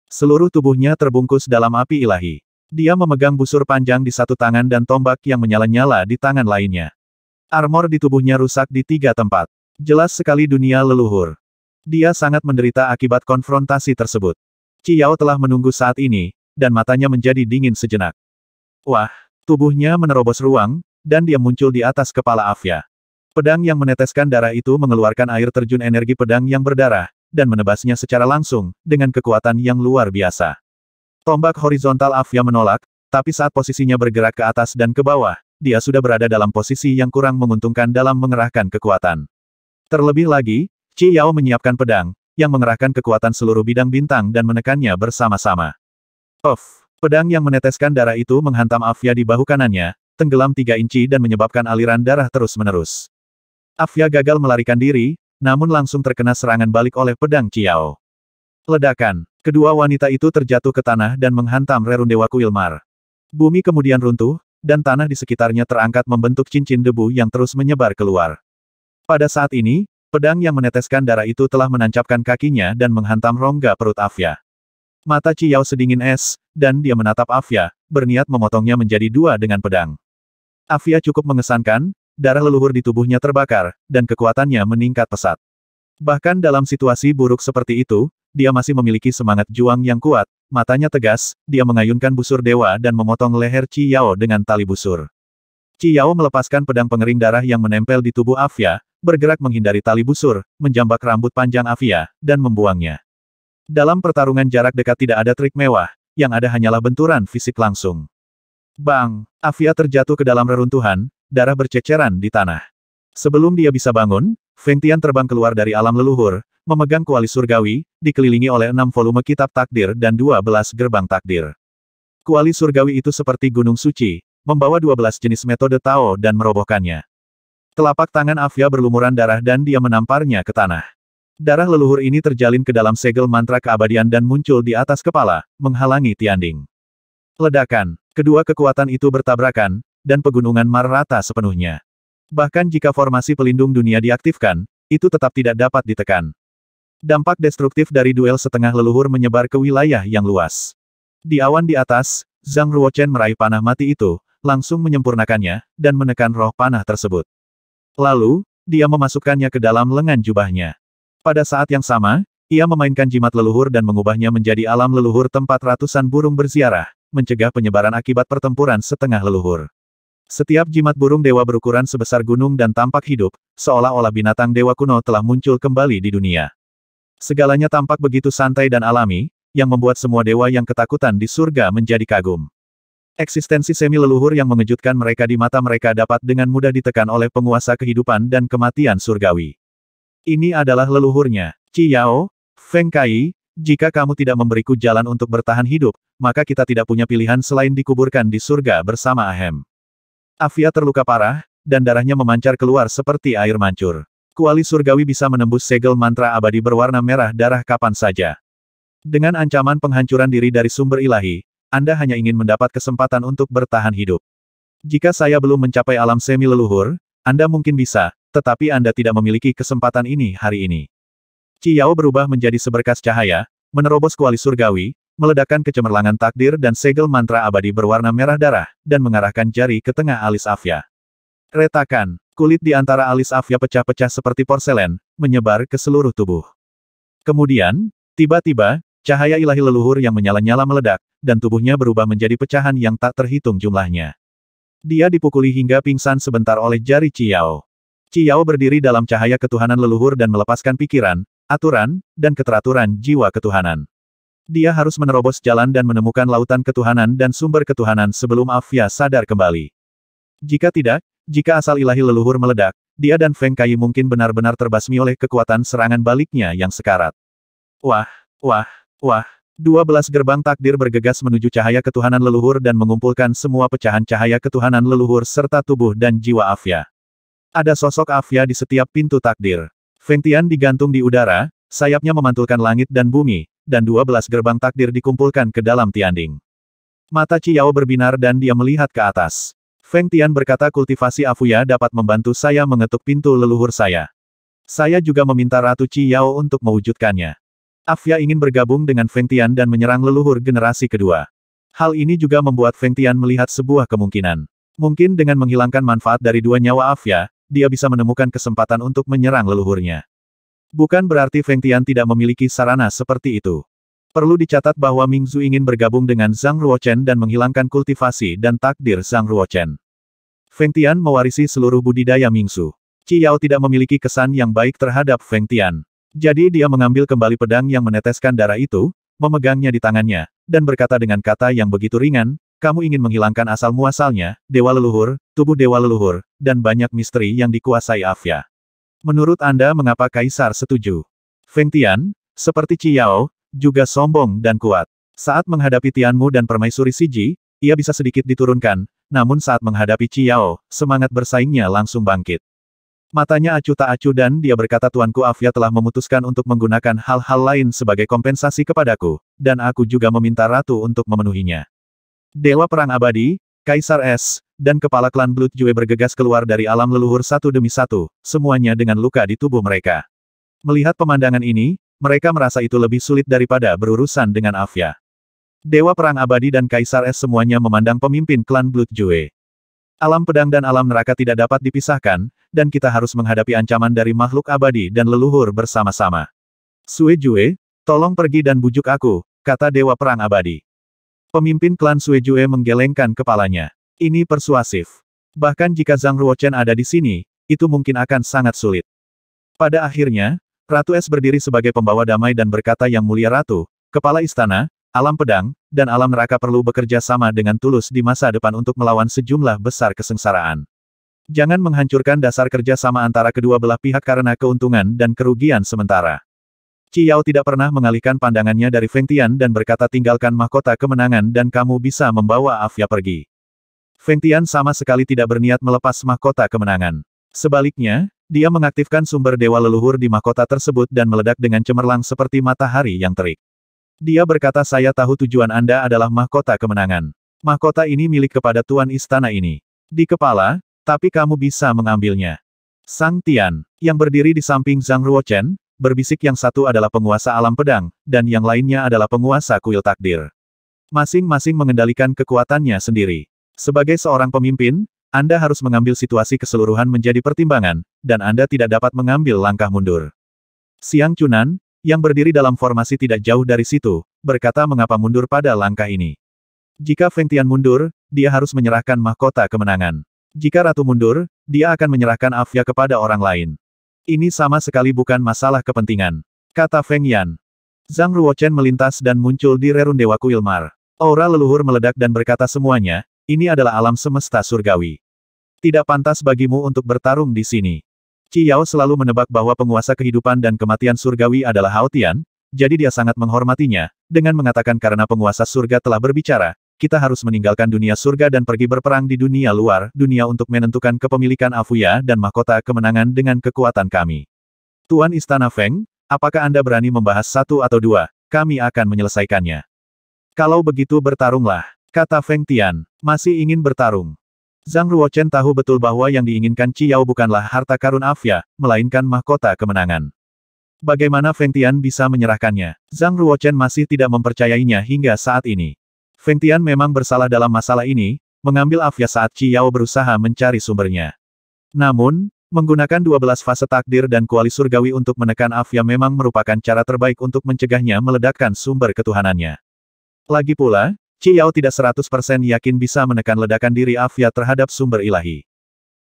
Seluruh tubuhnya terbungkus dalam api ilahi. Dia memegang busur panjang di satu tangan dan tombak yang menyala-nyala di tangan lainnya. Armor di tubuhnya rusak di tiga tempat. Jelas sekali dunia leluhur. Dia sangat menderita akibat konfrontasi tersebut. Ciao telah menunggu saat ini, dan matanya menjadi dingin sejenak. Wah, tubuhnya menerobos ruang, dan dia muncul di atas kepala Afya. Pedang yang meneteskan darah itu mengeluarkan air terjun energi pedang yang berdarah, dan menebasnya secara langsung, dengan kekuatan yang luar biasa. Tombak horizontal Afya menolak, tapi saat posisinya bergerak ke atas dan ke bawah, dia sudah berada dalam posisi yang kurang menguntungkan dalam mengerahkan kekuatan. Terlebih lagi, Qi Yao menyiapkan pedang, yang mengerahkan kekuatan seluruh bidang bintang dan menekannya bersama-sama. Of, Pedang yang meneteskan darah itu menghantam Afya di bahu kanannya, tenggelam tiga inci dan menyebabkan aliran darah terus-menerus. Afya gagal melarikan diri, namun langsung terkena serangan balik oleh pedang Ciao. Ledakan, kedua wanita itu terjatuh ke tanah dan menghantam Rerundewa Kuilmar. Bumi kemudian runtuh, dan tanah di sekitarnya terangkat membentuk cincin debu yang terus menyebar keluar. Pada saat ini, pedang yang meneteskan darah itu telah menancapkan kakinya dan menghantam rongga perut Afya. Mata Ciyao sedingin es, dan dia menatap Afya, berniat memotongnya menjadi dua dengan pedang. Afya cukup mengesankan, darah leluhur di tubuhnya terbakar, dan kekuatannya meningkat pesat. Bahkan dalam situasi buruk seperti itu, dia masih memiliki semangat juang yang kuat, matanya tegas, dia mengayunkan busur dewa dan memotong leher Ci Yao dengan tali busur. Ci Yao melepaskan pedang pengering darah yang menempel di tubuh Afia, bergerak menghindari tali busur, menjambak rambut panjang Afia, dan membuangnya. Dalam pertarungan jarak dekat tidak ada trik mewah, yang ada hanyalah benturan fisik langsung. Bang! Afia terjatuh ke dalam reruntuhan, darah berceceran di tanah. Sebelum dia bisa bangun, Feng Tian terbang keluar dari alam leluhur, memegang kuali surgawi, dikelilingi oleh enam volume kitab takdir dan dua belas gerbang takdir. Kuali surgawi itu seperti gunung suci, membawa dua belas jenis metode Tao dan merobohkannya. Telapak tangan Afya berlumuran darah dan dia menamparnya ke tanah. Darah leluhur ini terjalin ke dalam segel mantra keabadian dan muncul di atas kepala, menghalangi Tianding. Ledakan, kedua kekuatan itu bertabrakan, dan pegunungan rata sepenuhnya. Bahkan jika formasi pelindung dunia diaktifkan, itu tetap tidak dapat ditekan. Dampak destruktif dari duel setengah leluhur menyebar ke wilayah yang luas. Di awan di atas, Zhang Ruochen meraih panah mati itu, langsung menyempurnakannya, dan menekan roh panah tersebut. Lalu, dia memasukkannya ke dalam lengan jubahnya. Pada saat yang sama, ia memainkan jimat leluhur dan mengubahnya menjadi alam leluhur tempat ratusan burung berziarah, mencegah penyebaran akibat pertempuran setengah leluhur. Setiap jimat burung dewa berukuran sebesar gunung dan tampak hidup, seolah-olah binatang dewa kuno telah muncul kembali di dunia. Segalanya tampak begitu santai dan alami, yang membuat semua dewa yang ketakutan di surga menjadi kagum. Eksistensi semi leluhur yang mengejutkan mereka di mata mereka dapat dengan mudah ditekan oleh penguasa kehidupan dan kematian surgawi. Ini adalah leluhurnya, Ciao Feng Kai, jika kamu tidak memberiku jalan untuk bertahan hidup, maka kita tidak punya pilihan selain dikuburkan di surga bersama Ahem. Avia terluka parah, dan darahnya memancar keluar seperti air mancur. Kuali surgawi bisa menembus segel mantra abadi berwarna merah darah kapan saja. Dengan ancaman penghancuran diri dari sumber ilahi, Anda hanya ingin mendapat kesempatan untuk bertahan hidup. Jika saya belum mencapai alam semi leluhur, Anda mungkin bisa, tetapi Anda tidak memiliki kesempatan ini hari ini. Ciyao berubah menjadi seberkas cahaya, menerobos kuali surgawi, meledakkan kecemerlangan takdir dan segel mantra abadi berwarna merah darah, dan mengarahkan jari ke tengah alis Afya. Retakan, kulit di antara alis Afya pecah-pecah seperti porselen, menyebar ke seluruh tubuh. Kemudian, tiba-tiba, cahaya ilahi leluhur yang menyala-nyala meledak, dan tubuhnya berubah menjadi pecahan yang tak terhitung jumlahnya. Dia dipukuli hingga pingsan sebentar oleh jari Ciao. Ciao berdiri dalam cahaya ketuhanan leluhur dan melepaskan pikiran, aturan, dan keteraturan jiwa ketuhanan. Dia harus menerobos jalan dan menemukan lautan ketuhanan dan sumber ketuhanan sebelum Afia sadar kembali. Jika tidak, jika asal ilahi leluhur meledak, dia dan Feng Kai mungkin benar-benar terbasmi oleh kekuatan serangan baliknya yang sekarat. Wah, wah, wah. Dua belas gerbang takdir bergegas menuju cahaya ketuhanan leluhur dan mengumpulkan semua pecahan cahaya ketuhanan leluhur serta tubuh dan jiwa Afia. Ada sosok Afia di setiap pintu takdir. Feng Tian digantung di udara, sayapnya memantulkan langit dan bumi, dan 12 gerbang takdir dikumpulkan ke dalam tianding. Mata Ciao berbinar dan dia melihat ke atas. Feng Tian berkata kultivasi Afuya dapat membantu saya mengetuk pintu leluhur saya. Saya juga meminta Ratu Ciao untuk mewujudkannya. Afya ingin bergabung dengan Feng Tian dan menyerang leluhur generasi kedua. Hal ini juga membuat Feng Tian melihat sebuah kemungkinan. Mungkin dengan menghilangkan manfaat dari dua nyawa Afya, dia bisa menemukan kesempatan untuk menyerang leluhurnya. Bukan berarti Feng Tian tidak memiliki sarana seperti itu. Perlu dicatat bahwa Ming Zhu ingin bergabung dengan Zhang Ruochen dan menghilangkan kultivasi dan takdir Zhang Ruochen. Feng Tian mewarisi seluruh budidaya Ming Zhu. Qi tidak memiliki kesan yang baik terhadap Feng Tian. Jadi dia mengambil kembali pedang yang meneteskan darah itu, memegangnya di tangannya, dan berkata dengan kata yang begitu ringan, kamu ingin menghilangkan asal-muasalnya, dewa leluhur, tubuh dewa leluhur, dan banyak misteri yang dikuasai Afya. Menurut Anda mengapa Kaisar setuju? Feng Tian, seperti Ciao, juga sombong dan kuat. Saat menghadapi Tianmu dan permaisuri Siji, ia bisa sedikit diturunkan, namun saat menghadapi Ciao, semangat bersaingnya langsung bangkit. Matanya acuh tak acuh dan dia berkata Tuanku Afia telah memutuskan untuk menggunakan hal-hal lain sebagai kompensasi kepadaku, dan aku juga meminta ratu untuk memenuhinya. Dewa Perang Abadi, Kaisar Es, dan kepala klan Blood Jue bergegas keluar dari alam leluhur satu demi satu, semuanya dengan luka di tubuh mereka. Melihat pemandangan ini, mereka merasa itu lebih sulit daripada berurusan dengan Afya. Dewa Perang Abadi dan Kaisar Es semuanya memandang pemimpin klan Blood Jue. Alam pedang dan alam neraka tidak dapat dipisahkan, dan kita harus menghadapi ancaman dari makhluk abadi dan leluhur bersama-sama. Sue Jue, tolong pergi dan bujuk aku, kata Dewa Perang Abadi. Pemimpin klan Suejue menggelengkan kepalanya. Ini persuasif. Bahkan jika Zhang Ruochen ada di sini, itu mungkin akan sangat sulit. Pada akhirnya, Ratu Es berdiri sebagai pembawa damai dan berkata yang mulia Ratu, Kepala Istana, Alam Pedang, dan Alam Neraka perlu bekerja sama dengan tulus di masa depan untuk melawan sejumlah besar kesengsaraan. Jangan menghancurkan dasar kerja sama antara kedua belah pihak karena keuntungan dan kerugian sementara. Ciau tidak pernah mengalihkan pandangannya dari Feng Tian dan berkata tinggalkan mahkota kemenangan dan kamu bisa membawa Afya pergi. Feng Tian sama sekali tidak berniat melepas mahkota kemenangan. Sebaliknya, dia mengaktifkan sumber dewa leluhur di mahkota tersebut dan meledak dengan cemerlang seperti matahari yang terik. Dia berkata saya tahu tujuan Anda adalah mahkota kemenangan. Mahkota ini milik kepada Tuan Istana ini. Di kepala, tapi kamu bisa mengambilnya. Sang Tian, yang berdiri di samping Zhang Ruochen, berbisik yang satu adalah penguasa alam pedang, dan yang lainnya adalah penguasa kuil takdir. Masing-masing mengendalikan kekuatannya sendiri. Sebagai seorang pemimpin, Anda harus mengambil situasi keseluruhan menjadi pertimbangan, dan Anda tidak dapat mengambil langkah mundur. Siang Cunan, yang berdiri dalam formasi tidak jauh dari situ, berkata mengapa mundur pada langkah ini. Jika Feng Tian mundur, dia harus menyerahkan mahkota kemenangan. Jika Ratu mundur, dia akan menyerahkan Afya kepada orang lain. Ini sama sekali bukan masalah kepentingan. Kata Feng Yan. Zhang Ruochen melintas dan muncul di Rerun Dewa Kuilmar. Aura leluhur meledak dan berkata semuanya, ini adalah alam semesta surgawi. Tidak pantas bagimu untuk bertarung di sini. Ciyao selalu menebak bahwa penguasa kehidupan dan kematian surgawi adalah Hao Tian, jadi dia sangat menghormatinya, dengan mengatakan karena penguasa surga telah berbicara, kita harus meninggalkan dunia surga dan pergi berperang di dunia luar, dunia untuk menentukan kepemilikan Afuya dan mahkota kemenangan dengan kekuatan kami. Tuan Istana Feng, apakah Anda berani membahas satu atau dua? Kami akan menyelesaikannya. Kalau begitu bertarunglah, kata Feng Tian. Masih ingin bertarung. Zhang Ruochen tahu betul bahwa yang diinginkan Yao bukanlah harta karun Afya, melainkan mahkota kemenangan. Bagaimana Feng Tian bisa menyerahkannya? Zhang Ruochen masih tidak mempercayainya hingga saat ini. Feng Tian memang bersalah dalam masalah ini, mengambil Afya saat Qi Yao berusaha mencari sumbernya. Namun, menggunakan 12 fase takdir dan kuali surgawi untuk menekan Afya memang merupakan cara terbaik untuk mencegahnya meledakkan sumber ketuhanannya. Lagi pula, Qi Yao tidak 100% yakin bisa menekan ledakan diri Afya terhadap sumber ilahi.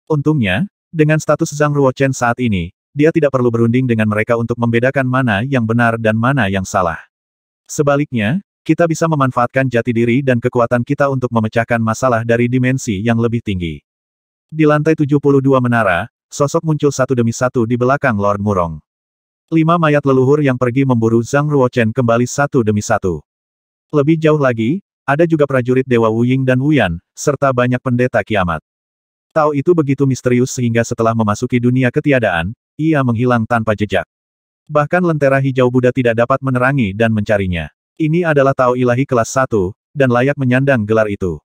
Untungnya, dengan status Zhang Ruochen saat ini, dia tidak perlu berunding dengan mereka untuk membedakan mana yang benar dan mana yang salah. Sebaliknya, kita bisa memanfaatkan jati diri dan kekuatan kita untuk memecahkan masalah dari dimensi yang lebih tinggi. Di lantai 72 menara, sosok muncul satu demi satu di belakang Lord Murong. Lima mayat leluhur yang pergi memburu Zhang Ruochen kembali satu demi satu. Lebih jauh lagi, ada juga prajurit Dewa Wuying dan Wuyan, serta banyak pendeta kiamat. Tao itu begitu misterius sehingga setelah memasuki dunia ketiadaan, ia menghilang tanpa jejak. Bahkan lentera hijau Buddha tidak dapat menerangi dan mencarinya. Ini adalah Tao Ilahi kelas 1, dan layak menyandang gelar itu.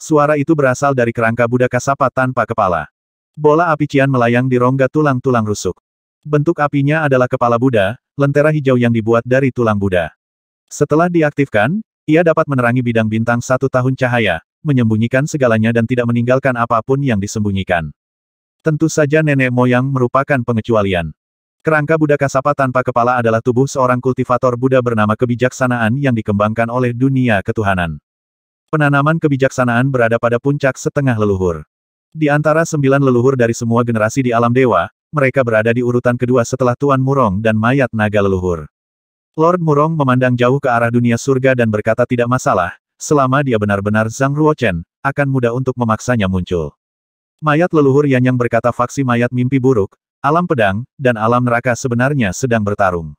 Suara itu berasal dari kerangka Buddha Kasapa tanpa kepala. Bola api Cian melayang di rongga tulang-tulang rusuk. Bentuk apinya adalah kepala Buddha, lentera hijau yang dibuat dari tulang Buddha. Setelah diaktifkan, ia dapat menerangi bidang bintang satu tahun cahaya, menyembunyikan segalanya dan tidak meninggalkan apapun yang disembunyikan. Tentu saja nenek moyang merupakan pengecualian. Kerangka Buddha Kasapa tanpa kepala adalah tubuh seorang kultivator Buddha bernama kebijaksanaan yang dikembangkan oleh dunia ketuhanan. Penanaman kebijaksanaan berada pada puncak setengah leluhur. Di antara sembilan leluhur dari semua generasi di alam dewa, mereka berada di urutan kedua setelah Tuan Murong dan mayat naga leluhur. Lord Murong memandang jauh ke arah dunia surga dan berkata tidak masalah, selama dia benar-benar Zhang Ruochen, akan mudah untuk memaksanya muncul. Mayat leluhur yang berkata faksi mayat mimpi buruk, alam pedang, dan alam neraka sebenarnya sedang bertarung.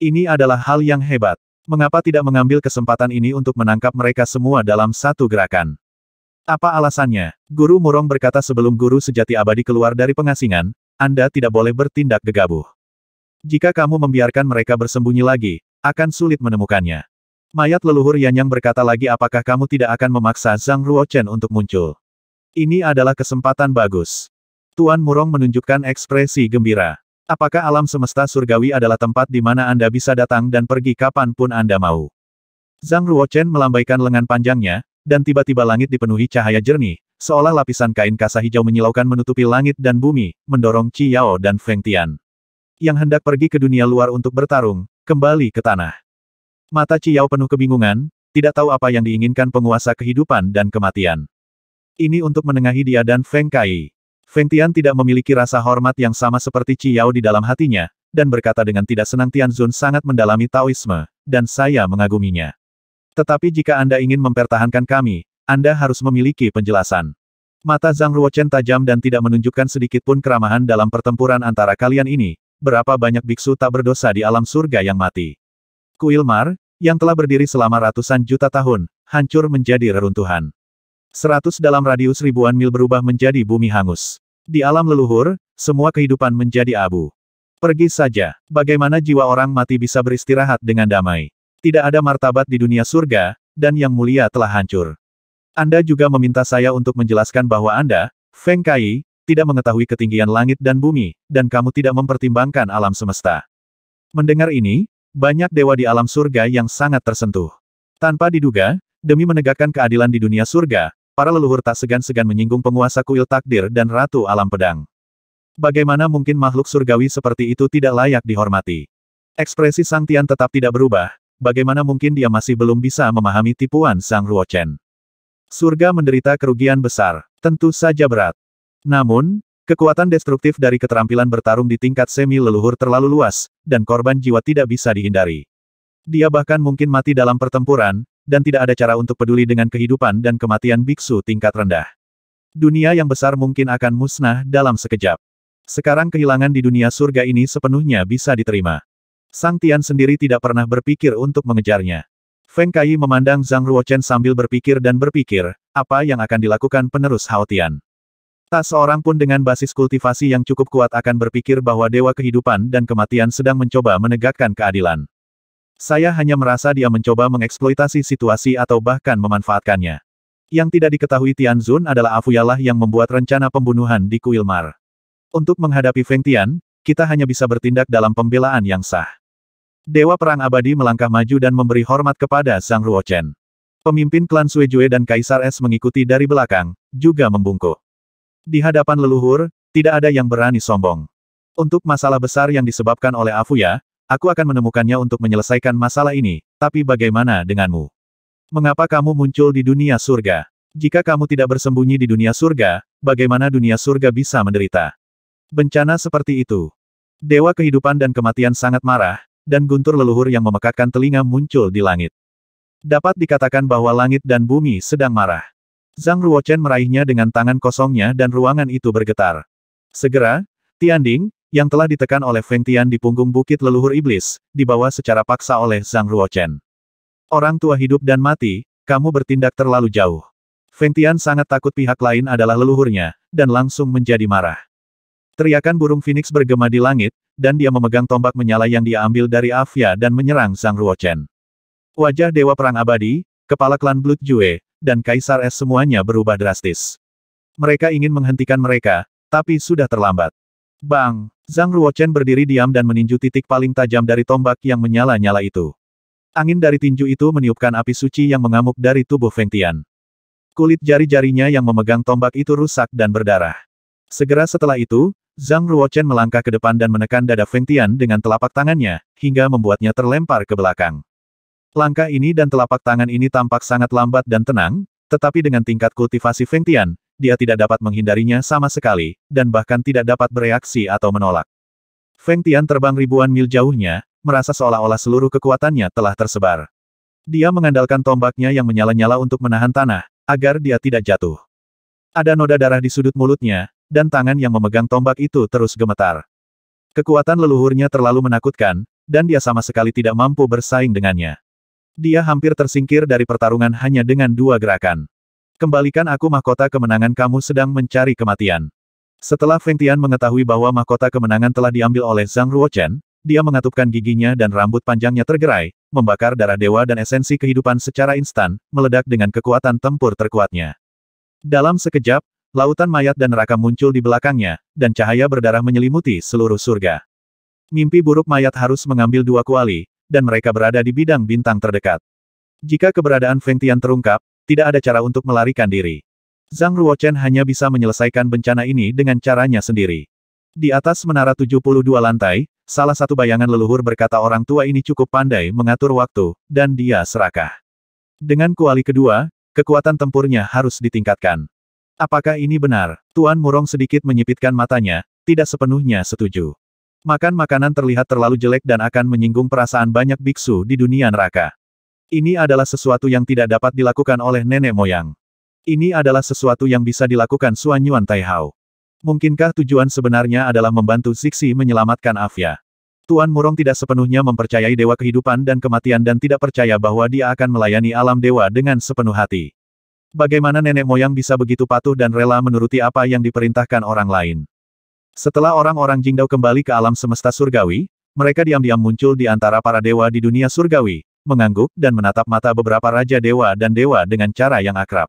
Ini adalah hal yang hebat. Mengapa tidak mengambil kesempatan ini untuk menangkap mereka semua dalam satu gerakan? Apa alasannya? Guru Murong berkata sebelum guru sejati abadi keluar dari pengasingan, Anda tidak boleh bertindak gegabah. Jika kamu membiarkan mereka bersembunyi lagi, akan sulit menemukannya. Mayat leluhur yang berkata lagi apakah kamu tidak akan memaksa Zhang Ruochen untuk muncul. Ini adalah kesempatan bagus. Tuan Murong menunjukkan ekspresi gembira. Apakah alam semesta surgawi adalah tempat di mana Anda bisa datang dan pergi kapanpun Anda mau? Zhang Ruochen melambaikan lengan panjangnya, dan tiba-tiba langit dipenuhi cahaya jernih, seolah lapisan kain kasa hijau menyilaukan menutupi langit dan bumi, mendorong Qi Yao dan Feng Tian. Yang hendak pergi ke dunia luar untuk bertarung, kembali ke tanah. Mata Qi Yao penuh kebingungan, tidak tahu apa yang diinginkan penguasa kehidupan dan kematian. Ini untuk menengahi dia dan Feng Kai. Feng Tian tidak memiliki rasa hormat yang sama seperti Ciyao di dalam hatinya, dan berkata dengan tidak senang Tian Zun sangat mendalami Taoisme, dan saya mengaguminya. Tetapi jika Anda ingin mempertahankan kami, Anda harus memiliki penjelasan. Mata Zhang Ruochen tajam dan tidak menunjukkan sedikit pun keramahan dalam pertempuran antara kalian ini, berapa banyak biksu tak berdosa di alam surga yang mati. Kuil Mar yang telah berdiri selama ratusan juta tahun, hancur menjadi reruntuhan. Seratus dalam radius ribuan mil berubah menjadi bumi hangus. Di alam leluhur, semua kehidupan menjadi abu. Pergi saja. Bagaimana jiwa orang mati bisa beristirahat dengan damai? Tidak ada martabat di dunia surga, dan yang mulia telah hancur. Anda juga meminta saya untuk menjelaskan bahwa Anda, Feng Kai, tidak mengetahui ketinggian langit dan bumi, dan kamu tidak mempertimbangkan alam semesta. Mendengar ini, banyak dewa di alam surga yang sangat tersentuh. Tanpa diduga, demi menegakkan keadilan di dunia surga, Para leluhur tak segan-segan menyinggung penguasa kuil takdir dan ratu alam pedang. Bagaimana mungkin makhluk surgawi seperti itu tidak layak dihormati? Ekspresi Sang Tian tetap tidak berubah, bagaimana mungkin dia masih belum bisa memahami tipuan Sang Ruochen? Surga menderita kerugian besar, tentu saja berat. Namun, kekuatan destruktif dari keterampilan bertarung di tingkat semi leluhur terlalu luas, dan korban jiwa tidak bisa dihindari. Dia bahkan mungkin mati dalam pertempuran, dan tidak ada cara untuk peduli dengan kehidupan dan kematian biksu tingkat rendah. Dunia yang besar mungkin akan musnah dalam sekejap. Sekarang kehilangan di dunia surga ini sepenuhnya bisa diterima. Sang Tian sendiri tidak pernah berpikir untuk mengejarnya. Feng Kai memandang Zhang Ruochen sambil berpikir dan berpikir, apa yang akan dilakukan penerus Hao Tian. Tak seorang pun dengan basis kultivasi yang cukup kuat akan berpikir bahwa Dewa Kehidupan dan Kematian sedang mencoba menegakkan keadilan. Saya hanya merasa dia mencoba mengeksploitasi situasi atau bahkan memanfaatkannya. Yang tidak diketahui Tianzun adalah Afuyalah yang membuat rencana pembunuhan di Kuil Mar. Untuk menghadapi Feng Tian, kita hanya bisa bertindak dalam pembelaan yang sah. Dewa Perang Abadi melangkah maju dan memberi hormat kepada Zhang Ruochen. Pemimpin klan Suejue dan Kaisar Es mengikuti dari belakang, juga membungkuk. Di hadapan leluhur, tidak ada yang berani sombong. Untuk masalah besar yang disebabkan oleh Afuya, Aku akan menemukannya untuk menyelesaikan masalah ini, tapi bagaimana denganmu? Mengapa kamu muncul di dunia surga? Jika kamu tidak bersembunyi di dunia surga, bagaimana dunia surga bisa menderita? Bencana seperti itu. Dewa kehidupan dan kematian sangat marah, dan guntur leluhur yang memekakkan telinga muncul di langit. Dapat dikatakan bahwa langit dan bumi sedang marah. Zhang Ruochen meraihnya dengan tangan kosongnya dan ruangan itu bergetar. Segera, Tianding, yang telah ditekan oleh Feng Tian di punggung bukit leluhur iblis, dibawa secara paksa oleh Zhang Ruochen. Orang tua hidup dan mati, kamu bertindak terlalu jauh. Feng Tian sangat takut pihak lain adalah leluhurnya, dan langsung menjadi marah. Teriakan burung Phoenix bergema di langit, dan dia memegang tombak menyala yang dia ambil dari Afia dan menyerang Zhang Ruochen. Wajah Dewa Perang Abadi, kepala klan Blood Jue, dan Kaisar Es semuanya berubah drastis. Mereka ingin menghentikan mereka, tapi sudah terlambat. Bang! Zhang Ruochen berdiri diam dan meninju titik paling tajam dari tombak yang menyala-nyala itu. Angin dari tinju itu meniupkan api suci yang mengamuk dari tubuh Feng Tian. Kulit jari-jarinya yang memegang tombak itu rusak dan berdarah. Segera setelah itu, Zhang Ruochen melangkah ke depan dan menekan dada Feng Tian dengan telapak tangannya, hingga membuatnya terlempar ke belakang. Langkah ini dan telapak tangan ini tampak sangat lambat dan tenang, tetapi dengan tingkat kultivasi Feng Tian, dia tidak dapat menghindarinya sama sekali, dan bahkan tidak dapat bereaksi atau menolak. Feng Tian terbang ribuan mil jauhnya, merasa seolah-olah seluruh kekuatannya telah tersebar. Dia mengandalkan tombaknya yang menyala-nyala untuk menahan tanah, agar dia tidak jatuh. Ada noda darah di sudut mulutnya, dan tangan yang memegang tombak itu terus gemetar. Kekuatan leluhurnya terlalu menakutkan, dan dia sama sekali tidak mampu bersaing dengannya. Dia hampir tersingkir dari pertarungan hanya dengan dua gerakan. Kembalikan aku mahkota kemenangan kamu sedang mencari kematian. Setelah Feng Tian mengetahui bahwa mahkota kemenangan telah diambil oleh Zhang Ruochen, dia mengatupkan giginya dan rambut panjangnya tergerai, membakar darah dewa dan esensi kehidupan secara instan, meledak dengan kekuatan tempur terkuatnya. Dalam sekejap, lautan mayat dan neraka muncul di belakangnya, dan cahaya berdarah menyelimuti seluruh surga. Mimpi buruk mayat harus mengambil dua kuali, dan mereka berada di bidang bintang terdekat. Jika keberadaan Feng Tian terungkap, tidak ada cara untuk melarikan diri. Zhang Ruochen hanya bisa menyelesaikan bencana ini dengan caranya sendiri. Di atas menara 72 lantai, salah satu bayangan leluhur berkata orang tua ini cukup pandai mengatur waktu, dan dia serakah. Dengan kuali kedua, kekuatan tempurnya harus ditingkatkan. Apakah ini benar? Tuan Murong sedikit menyipitkan matanya, tidak sepenuhnya setuju. Makan makanan terlihat terlalu jelek dan akan menyinggung perasaan banyak biksu di dunia neraka. Ini adalah sesuatu yang tidak dapat dilakukan oleh nenek moyang. Ini adalah sesuatu yang bisa dilakukan Suan Yuan Taihao. Mungkinkah tujuan sebenarnya adalah membantu Zixi menyelamatkan Afya? Tuan Murong tidak sepenuhnya mempercayai dewa kehidupan dan kematian dan tidak percaya bahwa dia akan melayani alam dewa dengan sepenuh hati. Bagaimana nenek moyang bisa begitu patuh dan rela menuruti apa yang diperintahkan orang lain? Setelah orang-orang Jingdao kembali ke alam semesta surgawi, mereka diam-diam muncul di antara para dewa di dunia surgawi, mengangguk dan menatap mata beberapa raja dewa dan dewa dengan cara yang akrab.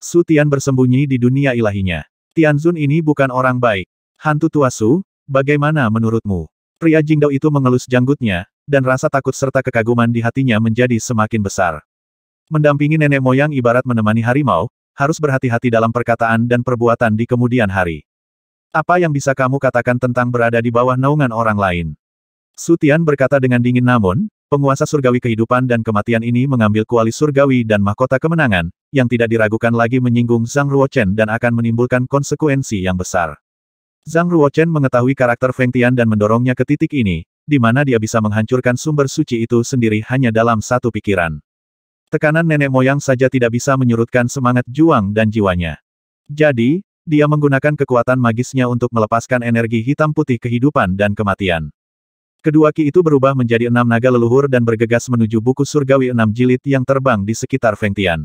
Su Tian bersembunyi di dunia ilahinya. Tianzun ini bukan orang baik. Hantu tua Su, bagaimana menurutmu? Pria Jingdao itu mengelus janggutnya, dan rasa takut serta kekaguman di hatinya menjadi semakin besar. Mendampingi nenek moyang ibarat menemani harimau, harus berhati-hati dalam perkataan dan perbuatan di kemudian hari. Apa yang bisa kamu katakan tentang berada di bawah naungan orang lain? Sutian berkata dengan dingin namun, Penguasa surgawi kehidupan dan kematian ini mengambil kuali surgawi dan mahkota kemenangan, yang tidak diragukan lagi menyinggung Zhang Ruochen dan akan menimbulkan konsekuensi yang besar. Zhang Ruochen mengetahui karakter Feng Tian dan mendorongnya ke titik ini, di mana dia bisa menghancurkan sumber suci itu sendiri hanya dalam satu pikiran. Tekanan nenek moyang saja tidak bisa menyurutkan semangat juang dan jiwanya. Jadi, dia menggunakan kekuatan magisnya untuk melepaskan energi hitam putih kehidupan dan kematian. Kedua ki itu berubah menjadi enam naga leluhur dan bergegas menuju buku surgawi enam jilid yang terbang di sekitar Feng Tian.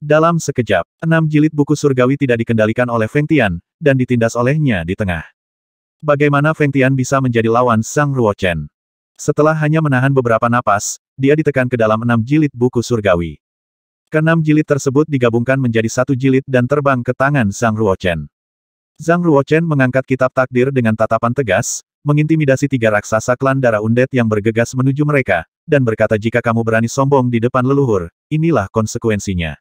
Dalam sekejap, enam jilid buku surgawi tidak dikendalikan oleh Feng Tian, dan ditindas olehnya di tengah. Bagaimana Feng Tian bisa menjadi lawan Sang Ruo Chen? Setelah hanya menahan beberapa napas, dia ditekan ke dalam enam jilid buku surgawi. Keenam jilid tersebut digabungkan menjadi satu jilid dan terbang ke tangan Sang Ruochen. Sang Zhang Ruochen mengangkat kitab takdir dengan tatapan tegas, mengintimidasi tiga raksasa klan darah undet yang bergegas menuju mereka, dan berkata jika kamu berani sombong di depan leluhur, inilah konsekuensinya.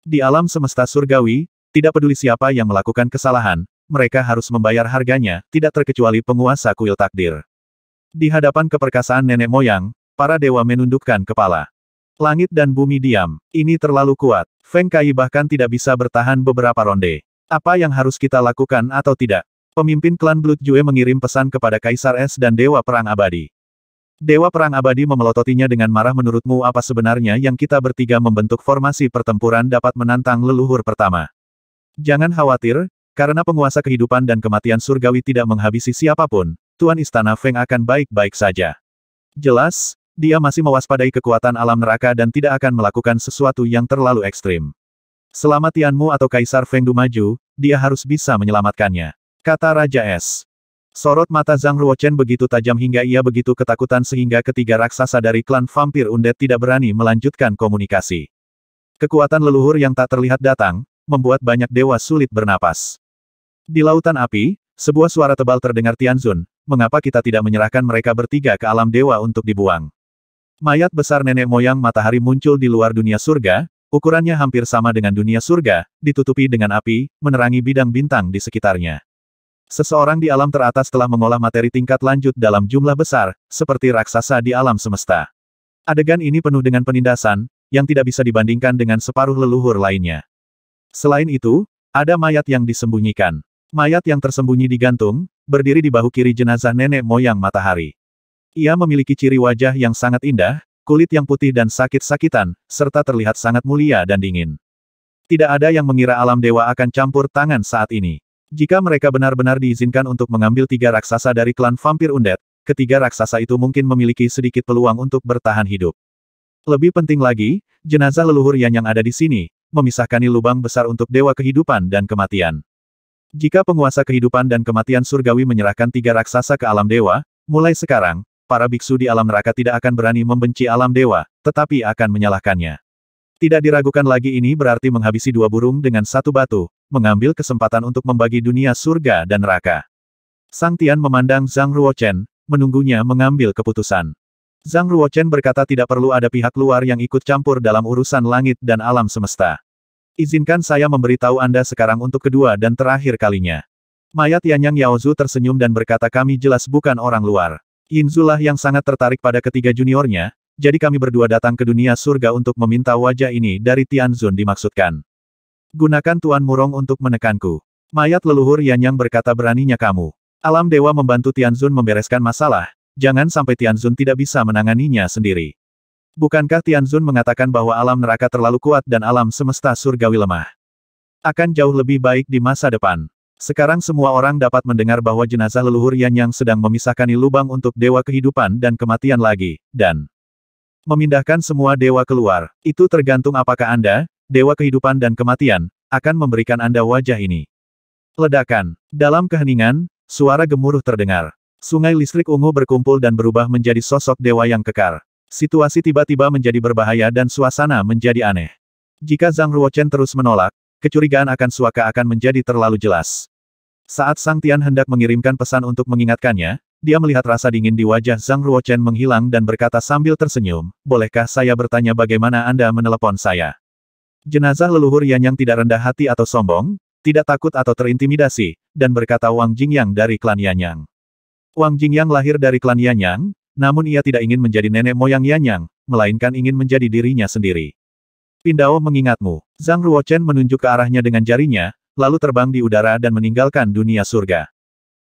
Di alam semesta surgawi, tidak peduli siapa yang melakukan kesalahan, mereka harus membayar harganya, tidak terkecuali penguasa kuil takdir. Di hadapan keperkasaan nenek moyang, para dewa menundukkan kepala. Langit dan bumi diam, ini terlalu kuat. Feng Kai bahkan tidak bisa bertahan beberapa ronde. Apa yang harus kita lakukan atau tidak? Pemimpin klan Blood Jue mengirim pesan kepada Kaisar Es dan Dewa Perang Abadi. Dewa Perang Abadi memelototinya dengan marah menurutmu apa sebenarnya yang kita bertiga membentuk formasi pertempuran dapat menantang leluhur pertama. Jangan khawatir, karena penguasa kehidupan dan kematian surgawi tidak menghabisi siapapun, Tuan Istana Feng akan baik-baik saja. Jelas, dia masih mewaspadai kekuatan alam neraka dan tidak akan melakukan sesuatu yang terlalu ekstrim. Selama Tianmu atau Kaisar Feng Du maju, dia harus bisa menyelamatkannya. Kata Raja Es. Sorot mata Zhang Ruochen begitu tajam hingga ia begitu ketakutan sehingga ketiga raksasa dari klan vampir undead tidak berani melanjutkan komunikasi. Kekuatan leluhur yang tak terlihat datang, membuat banyak dewa sulit bernapas. Di lautan api, sebuah suara tebal terdengar Tianzun, mengapa kita tidak menyerahkan mereka bertiga ke alam dewa untuk dibuang? Mayat besar nenek moyang matahari muncul di luar dunia surga, ukurannya hampir sama dengan dunia surga, ditutupi dengan api, menerangi bidang bintang di sekitarnya. Seseorang di alam teratas telah mengolah materi tingkat lanjut dalam jumlah besar, seperti raksasa di alam semesta. Adegan ini penuh dengan penindasan, yang tidak bisa dibandingkan dengan separuh leluhur lainnya. Selain itu, ada mayat yang disembunyikan. Mayat yang tersembunyi digantung, berdiri di bahu kiri jenazah nenek moyang matahari. Ia memiliki ciri wajah yang sangat indah, kulit yang putih dan sakit-sakitan, serta terlihat sangat mulia dan dingin. Tidak ada yang mengira alam dewa akan campur tangan saat ini. Jika mereka benar-benar diizinkan untuk mengambil tiga raksasa dari klan vampir undet, ketiga raksasa itu mungkin memiliki sedikit peluang untuk bertahan hidup. Lebih penting lagi, jenazah leluhur Yan yang ada di sini, memisahkan lubang besar untuk dewa kehidupan dan kematian. Jika penguasa kehidupan dan kematian surgawi menyerahkan tiga raksasa ke alam dewa, mulai sekarang, para biksu di alam neraka tidak akan berani membenci alam dewa, tetapi akan menyalahkannya. Tidak diragukan lagi ini berarti menghabisi dua burung dengan satu batu, mengambil kesempatan untuk membagi dunia surga dan neraka. Sang Tian memandang Zhang Ruochen, menunggunya mengambil keputusan. Zhang Ruochen berkata tidak perlu ada pihak luar yang ikut campur dalam urusan langit dan alam semesta. Izinkan saya memberitahu Anda sekarang untuk kedua dan terakhir kalinya. Mayat Yanyang Yaozu tersenyum dan berkata kami jelas bukan orang luar. Zulah yang sangat tertarik pada ketiga juniornya, jadi kami berdua datang ke dunia surga untuk meminta wajah ini dari Tianzun dimaksudkan. Gunakan Tuan Murong untuk menekanku. Mayat leluhur Yan yang berkata beraninya kamu. Alam Dewa membantu Tianzun membereskan masalah, jangan sampai Tianzun tidak bisa menanganinya sendiri. Bukankah Tianzun mengatakan bahwa alam neraka terlalu kuat dan alam semesta surgawi lemah? Akan jauh lebih baik di masa depan. Sekarang semua orang dapat mendengar bahwa jenazah leluhur Yan yang sedang memisahkan lubang untuk dewa kehidupan dan kematian lagi, dan Memindahkan semua dewa keluar, itu tergantung apakah Anda, dewa kehidupan dan kematian, akan memberikan Anda wajah ini. Ledakan. Dalam keheningan, suara gemuruh terdengar. Sungai listrik ungu berkumpul dan berubah menjadi sosok dewa yang kekar. Situasi tiba-tiba menjadi berbahaya dan suasana menjadi aneh. Jika Zhang Ruochen terus menolak, kecurigaan akan Suaka akan menjadi terlalu jelas. Saat Sang Tian hendak mengirimkan pesan untuk mengingatkannya, dia melihat rasa dingin di wajah Zhang Ruochen menghilang dan berkata sambil tersenyum, bolehkah saya bertanya bagaimana Anda menelepon saya? Jenazah leluhur Yan yang tidak rendah hati atau sombong, tidak takut atau terintimidasi, dan berkata Wang Jingyang dari klan Yan Yang. Wang Jingyang lahir dari klan Yan Yang, namun ia tidak ingin menjadi nenek moyang Yan Yang, melainkan ingin menjadi dirinya sendiri. Pindao mengingatmu, Zhang Ruochen menunjuk ke arahnya dengan jarinya, lalu terbang di udara dan meninggalkan dunia surga.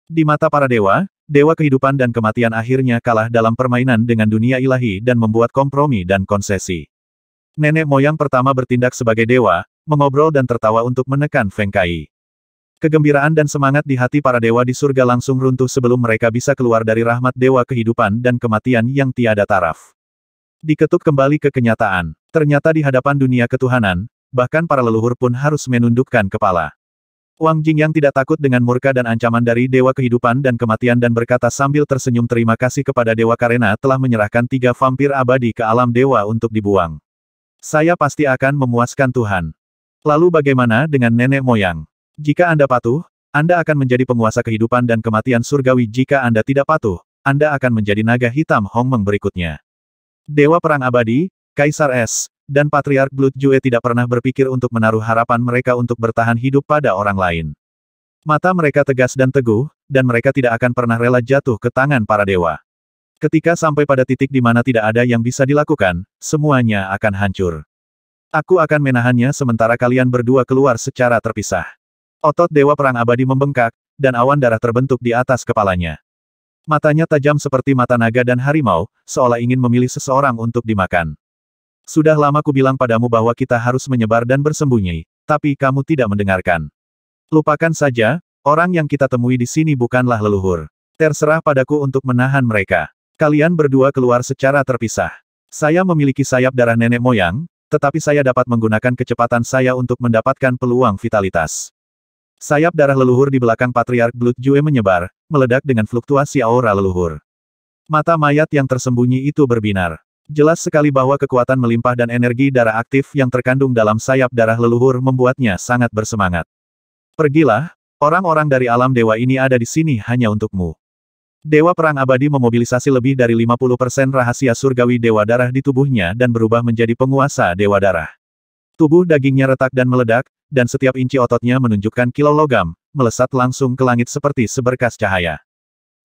Di mata para dewa, dewa kehidupan dan kematian akhirnya kalah dalam permainan dengan dunia ilahi dan membuat kompromi dan konsesi. Nenek moyang pertama bertindak sebagai dewa, mengobrol dan tertawa untuk menekan Feng Kai. Kegembiraan dan semangat di hati para dewa di surga langsung runtuh sebelum mereka bisa keluar dari rahmat dewa kehidupan dan kematian yang tiada taraf. Diketuk kembali ke kenyataan, ternyata di hadapan dunia ketuhanan, bahkan para leluhur pun harus menundukkan kepala. Wang Jing yang tidak takut dengan murka dan ancaman dari Dewa Kehidupan dan Kematian dan berkata sambil tersenyum terima kasih kepada Dewa Karena telah menyerahkan tiga vampir abadi ke alam dewa untuk dibuang. Saya pasti akan memuaskan Tuhan. Lalu bagaimana dengan nenek moyang? Jika Anda patuh, Anda akan menjadi penguasa kehidupan dan kematian surgawi jika Anda tidak patuh, Anda akan menjadi naga hitam Hongmeng berikutnya. Dewa Perang Abadi, Kaisar Es, dan Patriark Blood Jue tidak pernah berpikir untuk menaruh harapan mereka untuk bertahan hidup pada orang lain. Mata mereka tegas dan teguh, dan mereka tidak akan pernah rela jatuh ke tangan para dewa. Ketika sampai pada titik di mana tidak ada yang bisa dilakukan, semuanya akan hancur. Aku akan menahannya sementara kalian berdua keluar secara terpisah. Otot Dewa Perang Abadi membengkak, dan awan darah terbentuk di atas kepalanya. Matanya tajam seperti mata naga dan harimau, seolah ingin memilih seseorang untuk dimakan. Sudah lama ku bilang padamu bahwa kita harus menyebar dan bersembunyi, tapi kamu tidak mendengarkan. Lupakan saja, orang yang kita temui di sini bukanlah leluhur. Terserah padaku untuk menahan mereka. Kalian berdua keluar secara terpisah. Saya memiliki sayap darah nenek moyang, tetapi saya dapat menggunakan kecepatan saya untuk mendapatkan peluang vitalitas. Sayap darah leluhur di belakang Patriark Blood Jue menyebar, meledak dengan fluktuasi aura leluhur. Mata mayat yang tersembunyi itu berbinar. Jelas sekali bahwa kekuatan melimpah dan energi darah aktif yang terkandung dalam sayap darah leluhur membuatnya sangat bersemangat. Pergilah, orang-orang dari alam dewa ini ada di sini hanya untukmu. Dewa Perang Abadi memobilisasi lebih dari 50% rahasia surgawi dewa darah di tubuhnya dan berubah menjadi penguasa dewa darah. Tubuh dagingnya retak dan meledak, dan setiap inci ototnya menunjukkan kilau logam, melesat langsung ke langit seperti seberkas cahaya.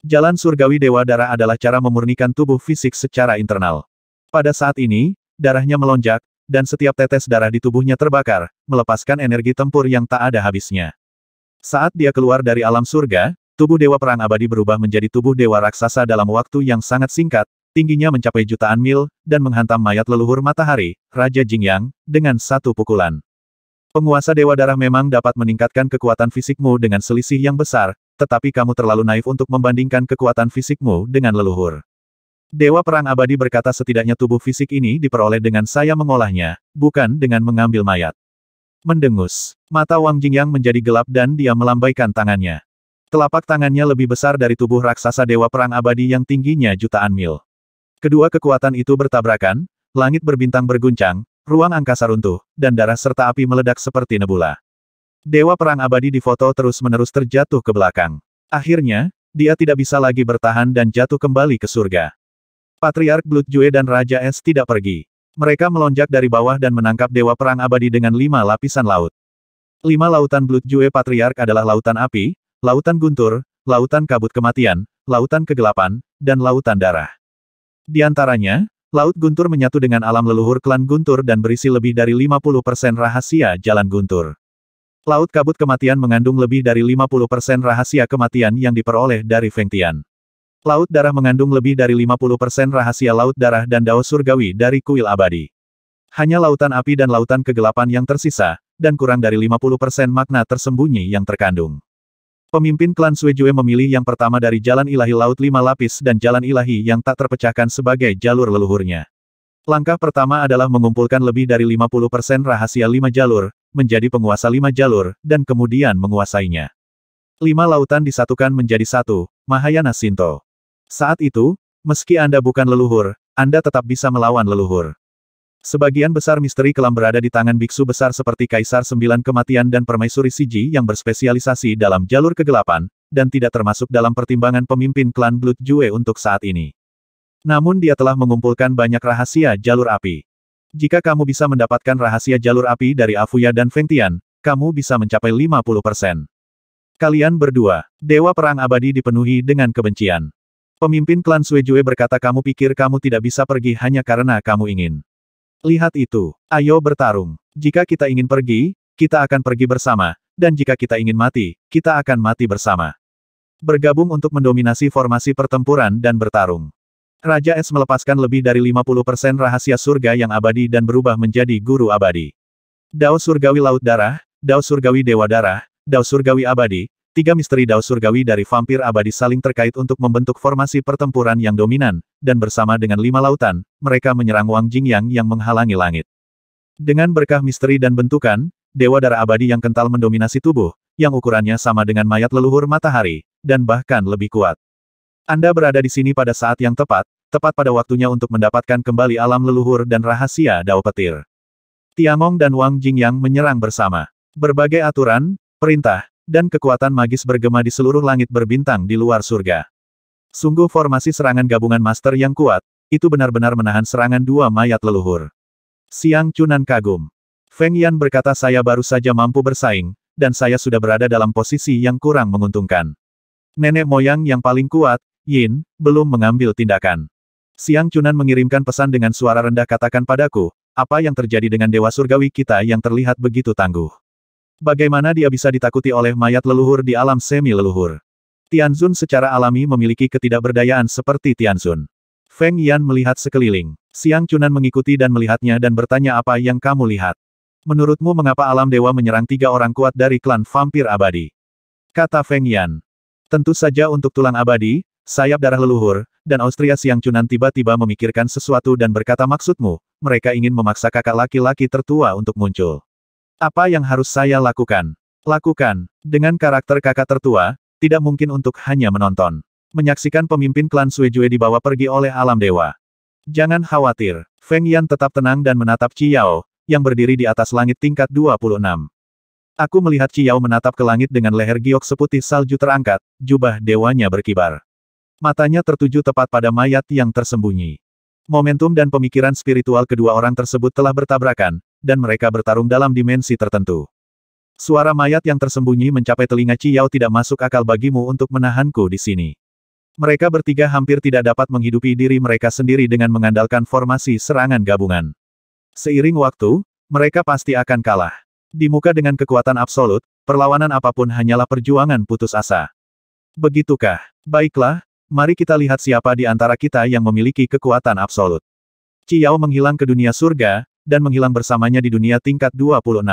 Jalan surgawi dewa darah adalah cara memurnikan tubuh fisik secara internal. Pada saat ini, darahnya melonjak, dan setiap tetes darah di tubuhnya terbakar, melepaskan energi tempur yang tak ada habisnya. Saat dia keluar dari alam surga, tubuh Dewa Perang Abadi berubah menjadi tubuh Dewa Raksasa dalam waktu yang sangat singkat, tingginya mencapai jutaan mil, dan menghantam mayat leluhur matahari, Raja Jingyang, dengan satu pukulan. Penguasa Dewa Darah memang dapat meningkatkan kekuatan fisikmu dengan selisih yang besar, tetapi kamu terlalu naif untuk membandingkan kekuatan fisikmu dengan leluhur. Dewa Perang Abadi berkata setidaknya tubuh fisik ini diperoleh dengan saya mengolahnya, bukan dengan mengambil mayat. Mendengus. Mata Wang Jingyang menjadi gelap dan dia melambaikan tangannya. Telapak tangannya lebih besar dari tubuh raksasa Dewa Perang Abadi yang tingginya jutaan mil. Kedua kekuatan itu bertabrakan, langit berbintang berguncang, ruang angkasa runtuh, dan darah serta api meledak seperti nebula. Dewa Perang Abadi difoto terus-menerus terjatuh ke belakang. Akhirnya, dia tidak bisa lagi bertahan dan jatuh kembali ke surga. Patriark Blood Jue dan Raja Es tidak pergi. Mereka melonjak dari bawah dan menangkap Dewa Perang Abadi dengan lima lapisan laut. Lima lautan Blood Jue Patriark adalah lautan api, lautan guntur, lautan kabut kematian, lautan kegelapan, dan lautan darah. Di antaranya, Laut Guntur menyatu dengan alam leluhur klan Guntur dan berisi lebih dari 50% rahasia jalan Guntur. Laut Kabut Kematian mengandung lebih dari 50% rahasia kematian yang diperoleh dari Fengtian. Laut darah mengandung lebih dari 50% rahasia laut darah dan dao surgawi dari kuil abadi. Hanya lautan api dan lautan kegelapan yang tersisa, dan kurang dari 50% makna tersembunyi yang terkandung. Pemimpin klan Suejue memilih yang pertama dari jalan ilahi laut lima lapis dan jalan ilahi yang tak terpecahkan sebagai jalur leluhurnya. Langkah pertama adalah mengumpulkan lebih dari 50% rahasia lima jalur, menjadi penguasa lima jalur, dan kemudian menguasainya. Lima lautan disatukan menjadi satu, Mahayana Sinto. Saat itu, meski Anda bukan leluhur, Anda tetap bisa melawan leluhur. Sebagian besar misteri kelam berada di tangan biksu besar seperti Kaisar Sembilan Kematian dan Permaisuri Siji yang berspesialisasi dalam jalur kegelapan, dan tidak termasuk dalam pertimbangan pemimpin klan Blood Jue untuk saat ini. Namun dia telah mengumpulkan banyak rahasia jalur api. Jika kamu bisa mendapatkan rahasia jalur api dari Afuya dan Feng kamu bisa mencapai 50%. Kalian berdua, Dewa Perang Abadi dipenuhi dengan kebencian. Pemimpin klan Suejue berkata kamu pikir kamu tidak bisa pergi hanya karena kamu ingin. Lihat itu, ayo bertarung. Jika kita ingin pergi, kita akan pergi bersama, dan jika kita ingin mati, kita akan mati bersama. Bergabung untuk mendominasi formasi pertempuran dan bertarung. Raja Es melepaskan lebih dari 50% rahasia surga yang abadi dan berubah menjadi guru abadi. Dao Surgawi Laut Darah, Dao Surgawi Dewa Darah, Dao Surgawi Abadi, Tiga misteri Dao Surgawi dari vampir abadi saling terkait untuk membentuk formasi pertempuran yang dominan, dan bersama dengan lima lautan, mereka menyerang Wang Jingyang yang menghalangi langit. Dengan berkah misteri dan bentukan, Dewa Darah Abadi yang kental mendominasi tubuh, yang ukurannya sama dengan mayat leluhur matahari, dan bahkan lebih kuat. Anda berada di sini pada saat yang tepat, tepat pada waktunya untuk mendapatkan kembali alam leluhur dan rahasia Dao Petir. Tiangong dan Wang Jingyang menyerang bersama. Berbagai aturan, perintah, dan kekuatan magis bergema di seluruh langit berbintang di luar surga. Sungguh formasi serangan gabungan master yang kuat, itu benar-benar menahan serangan dua mayat leluhur. Siang Cunan kagum. Feng Yan berkata saya baru saja mampu bersaing, dan saya sudah berada dalam posisi yang kurang menguntungkan. Nenek moyang yang paling kuat, Yin, belum mengambil tindakan. Siang Cunan mengirimkan pesan dengan suara rendah katakan padaku, apa yang terjadi dengan Dewa Surgawi kita yang terlihat begitu tangguh. Bagaimana dia bisa ditakuti oleh mayat leluhur di alam semi leluhur? Tianzun secara alami memiliki ketidakberdayaan seperti Tianzun. Feng Yan melihat sekeliling. Siang Cunan mengikuti dan melihatnya dan bertanya apa yang kamu lihat. Menurutmu mengapa alam dewa menyerang tiga orang kuat dari klan vampir abadi? Kata Feng Yan. Tentu saja untuk tulang abadi, sayap darah leluhur, dan Austria Siang Cunan tiba-tiba memikirkan sesuatu dan berkata maksudmu, mereka ingin memaksa kakak laki-laki tertua untuk muncul. Apa yang harus saya lakukan? Lakukan. Dengan karakter kakak tertua, tidak mungkin untuk hanya menonton. Menyaksikan pemimpin klan Suijue dibawa pergi oleh alam dewa. Jangan khawatir, Feng Yan tetap tenang dan menatap Yao, yang berdiri di atas langit tingkat 26. Aku melihat Yao menatap ke langit dengan leher giok seputih salju terangkat, jubah dewanya berkibar. Matanya tertuju tepat pada mayat yang tersembunyi. Momentum dan pemikiran spiritual kedua orang tersebut telah bertabrakan, dan mereka bertarung dalam dimensi tertentu. Suara mayat yang tersembunyi mencapai telinga Ciyao tidak masuk akal bagimu untuk menahanku di sini. Mereka bertiga hampir tidak dapat menghidupi diri mereka sendiri dengan mengandalkan formasi serangan gabungan. Seiring waktu, mereka pasti akan kalah. Di muka dengan kekuatan absolut, perlawanan apapun hanyalah perjuangan putus asa. Begitukah? Baiklah, Mari kita lihat siapa di antara kita yang memiliki kekuatan absolut. Ciao menghilang ke dunia surga, dan menghilang bersamanya di dunia tingkat 26.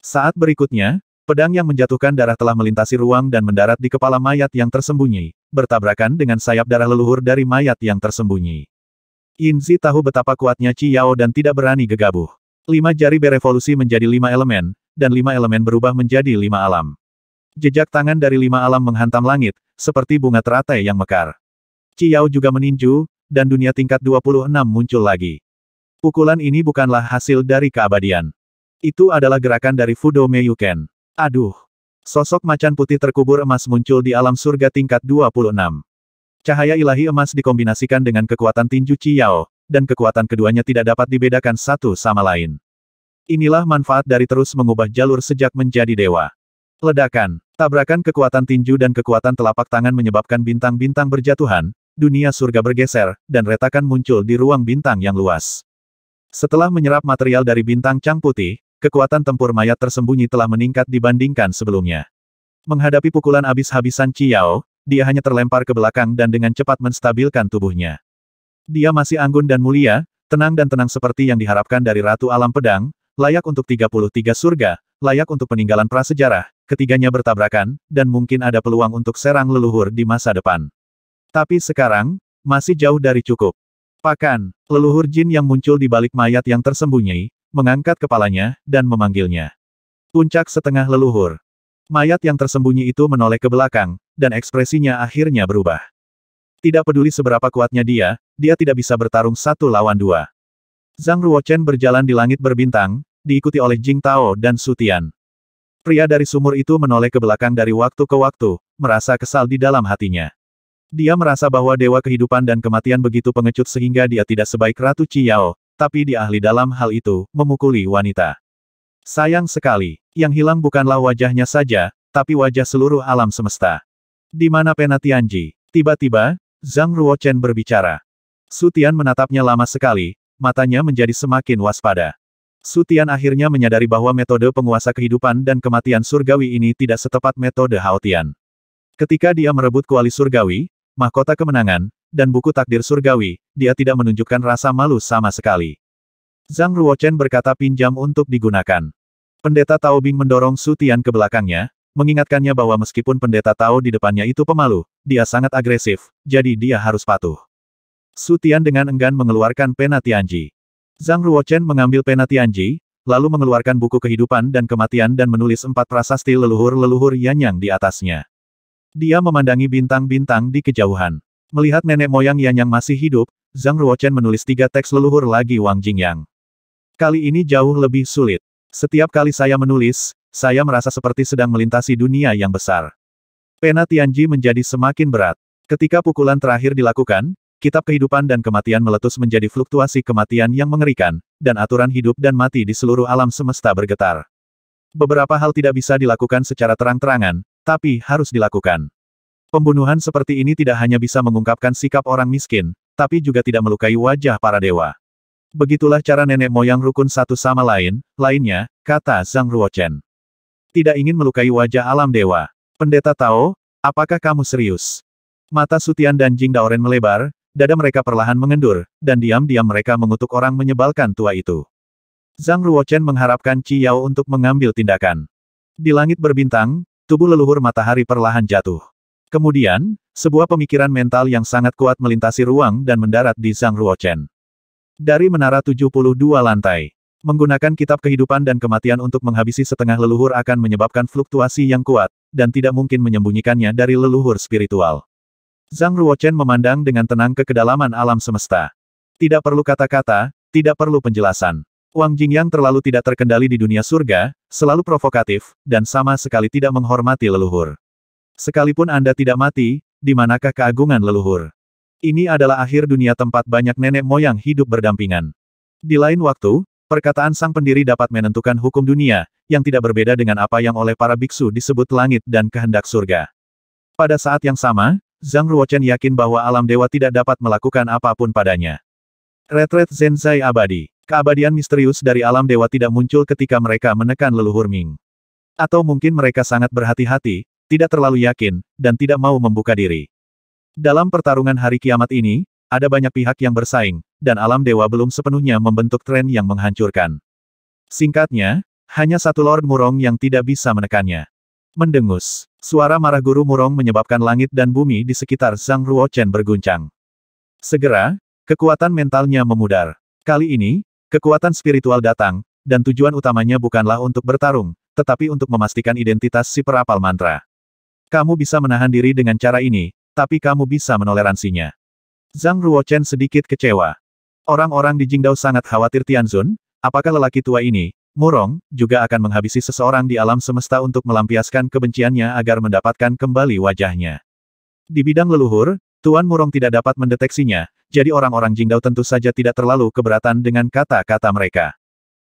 Saat berikutnya, pedang yang menjatuhkan darah telah melintasi ruang dan mendarat di kepala mayat yang tersembunyi, bertabrakan dengan sayap darah leluhur dari mayat yang tersembunyi. Inzi tahu betapa kuatnya Ciao dan tidak berani gegabuh. Lima jari berevolusi menjadi lima elemen, dan lima elemen berubah menjadi lima alam. Jejak tangan dari lima alam menghantam langit, seperti bunga teratai yang mekar. Ciao juga meninju, dan dunia tingkat 26 muncul lagi. Pukulan ini bukanlah hasil dari keabadian. Itu adalah gerakan dari Fudo Meiyuken. Aduh! Sosok macan putih terkubur emas muncul di alam surga tingkat 26. Cahaya ilahi emas dikombinasikan dengan kekuatan tinju Ciao, dan kekuatan keduanya tidak dapat dibedakan satu sama lain. Inilah manfaat dari terus mengubah jalur sejak menjadi dewa. Ledakan, tabrakan kekuatan tinju dan kekuatan telapak tangan menyebabkan bintang-bintang berjatuhan, dunia surga bergeser, dan retakan muncul di ruang bintang yang luas. Setelah menyerap material dari bintang Cang Putih, kekuatan tempur mayat tersembunyi telah meningkat dibandingkan sebelumnya. Menghadapi pukulan habis-habisan Ciao, dia hanya terlempar ke belakang dan dengan cepat menstabilkan tubuhnya. Dia masih anggun dan mulia, tenang dan tenang seperti yang diharapkan dari Ratu Alam Pedang, layak untuk 33 surga, layak untuk peninggalan prasejarah, Ketiganya bertabrakan, dan mungkin ada peluang untuk serang leluhur di masa depan. Tapi sekarang, masih jauh dari cukup. Pakan, leluhur jin yang muncul di balik mayat yang tersembunyi, mengangkat kepalanya, dan memanggilnya. Puncak setengah leluhur. Mayat yang tersembunyi itu menoleh ke belakang, dan ekspresinya akhirnya berubah. Tidak peduli seberapa kuatnya dia, dia tidak bisa bertarung satu lawan dua. Zhang Ruochen berjalan di langit berbintang, diikuti oleh Jing Tao dan Sutian. Pria dari sumur itu menoleh ke belakang dari waktu ke waktu, merasa kesal di dalam hatinya. Dia merasa bahwa dewa kehidupan dan kematian begitu pengecut sehingga dia tidak sebaik Ratu Ciao, tapi di ahli dalam hal itu, memukuli wanita. Sayang sekali, yang hilang bukanlah wajahnya saja, tapi wajah seluruh alam semesta. Di mana Penatianji? Tiba-tiba, Zhang Ruochen berbicara. Sutian menatapnya lama sekali, matanya menjadi semakin waspada. Sutian akhirnya menyadari bahwa metode penguasa kehidupan dan kematian surgawi ini tidak setepat metode Haotian. Ketika dia merebut kuali surgawi, mahkota kemenangan, dan buku takdir surgawi, dia tidak menunjukkan rasa malu sama sekali. Zhang Ruochen berkata pinjam untuk digunakan. Pendeta Tao Bing mendorong Sutian ke belakangnya, mengingatkannya bahwa meskipun pendeta Tao di depannya itu pemalu, dia sangat agresif, jadi dia harus patuh. Sutian dengan enggan mengeluarkan pena Tianji. Zhang Ruochen mengambil pena Tianji, lalu mengeluarkan buku kehidupan dan kematian dan menulis empat prasasti leluhur-leluhur Yanyang di atasnya. Dia memandangi bintang-bintang di kejauhan. Melihat nenek moyang Yanyang masih hidup, Zhang Ruochen menulis tiga teks leluhur lagi Wang Jingyang. Kali ini jauh lebih sulit. Setiap kali saya menulis, saya merasa seperti sedang melintasi dunia yang besar. Pena Tianji menjadi semakin berat. Ketika pukulan terakhir dilakukan, kitab kehidupan dan kematian meletus menjadi fluktuasi kematian yang mengerikan, dan aturan hidup dan mati di seluruh alam semesta bergetar. Beberapa hal tidak bisa dilakukan secara terang-terangan, tapi harus dilakukan. Pembunuhan seperti ini tidak hanya bisa mengungkapkan sikap orang miskin, tapi juga tidak melukai wajah para dewa. Begitulah cara nenek moyang rukun satu sama lain, lainnya, kata Zhang Ruochen. Tidak ingin melukai wajah alam dewa. Pendeta Tao, apakah kamu serius? Mata Sutian dan Jing Daoren melebar, dada mereka perlahan mengendur, dan diam-diam mereka mengutuk orang menyebalkan tua itu. Zhang Ruochen mengharapkan Qi Yao untuk mengambil tindakan. Di langit berbintang, tubuh leluhur matahari perlahan jatuh. Kemudian, sebuah pemikiran mental yang sangat kuat melintasi ruang dan mendarat di Zhang Ruochen. Dari menara 72 lantai, menggunakan kitab kehidupan dan kematian untuk menghabisi setengah leluhur akan menyebabkan fluktuasi yang kuat, dan tidak mungkin menyembunyikannya dari leluhur spiritual. Zhang Ruochen memandang dengan tenang ke kedalaman alam semesta. Tidak perlu kata-kata, tidak perlu penjelasan. Wang Jingyang terlalu tidak terkendali di dunia surga, selalu provokatif, dan sama sekali tidak menghormati leluhur. Sekalipun Anda tidak mati, di manakah keagungan leluhur? Ini adalah akhir dunia tempat banyak nenek moyang hidup berdampingan. Di lain waktu, perkataan sang pendiri dapat menentukan hukum dunia, yang tidak berbeda dengan apa yang oleh para biksu disebut langit dan kehendak surga. Pada saat yang sama, Zhang Ruochen yakin bahwa alam dewa tidak dapat melakukan apapun padanya. Retret Zenzai abadi. Keabadian misterius dari alam dewa tidak muncul ketika mereka menekan leluhur Ming. Atau mungkin mereka sangat berhati-hati, tidak terlalu yakin, dan tidak mau membuka diri. Dalam pertarungan hari kiamat ini, ada banyak pihak yang bersaing, dan alam dewa belum sepenuhnya membentuk tren yang menghancurkan. Singkatnya, hanya satu Lord Murong yang tidak bisa menekannya. Mendengus. Suara marah guru murong menyebabkan langit dan bumi di sekitar Zhang Ruochen berguncang. Segera, kekuatan mentalnya memudar. Kali ini, kekuatan spiritual datang, dan tujuan utamanya bukanlah untuk bertarung, tetapi untuk memastikan identitas si perapal mantra. Kamu bisa menahan diri dengan cara ini, tapi kamu bisa menoleransinya. Zhang Ruochen sedikit kecewa. Orang-orang di Jingdao sangat khawatir Tianzun, apakah lelaki tua ini, Murong, juga akan menghabisi seseorang di alam semesta untuk melampiaskan kebenciannya agar mendapatkan kembali wajahnya. Di bidang leluhur, Tuan Murong tidak dapat mendeteksinya, jadi orang-orang Jingdao tentu saja tidak terlalu keberatan dengan kata-kata mereka.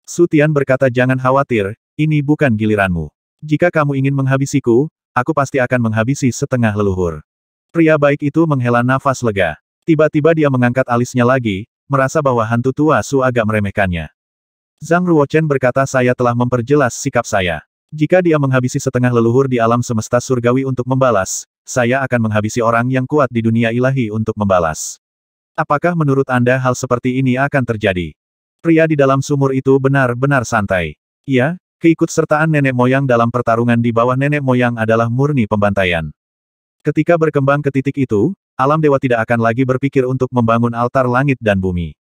Sutian berkata jangan khawatir, ini bukan giliranmu. Jika kamu ingin menghabisiku, aku pasti akan menghabisi setengah leluhur. Pria baik itu menghela nafas lega. Tiba-tiba dia mengangkat alisnya lagi, merasa bahwa hantu tua Su agak meremehkannya. Zhang Ruochen berkata saya telah memperjelas sikap saya. Jika dia menghabisi setengah leluhur di alam semesta surgawi untuk membalas, saya akan menghabisi orang yang kuat di dunia ilahi untuk membalas. Apakah menurut Anda hal seperti ini akan terjadi? Pria di dalam sumur itu benar-benar santai. Iya, keikutsertaan nenek moyang dalam pertarungan di bawah nenek moyang adalah murni pembantaian. Ketika berkembang ke titik itu, alam dewa tidak akan lagi berpikir untuk membangun altar langit dan bumi.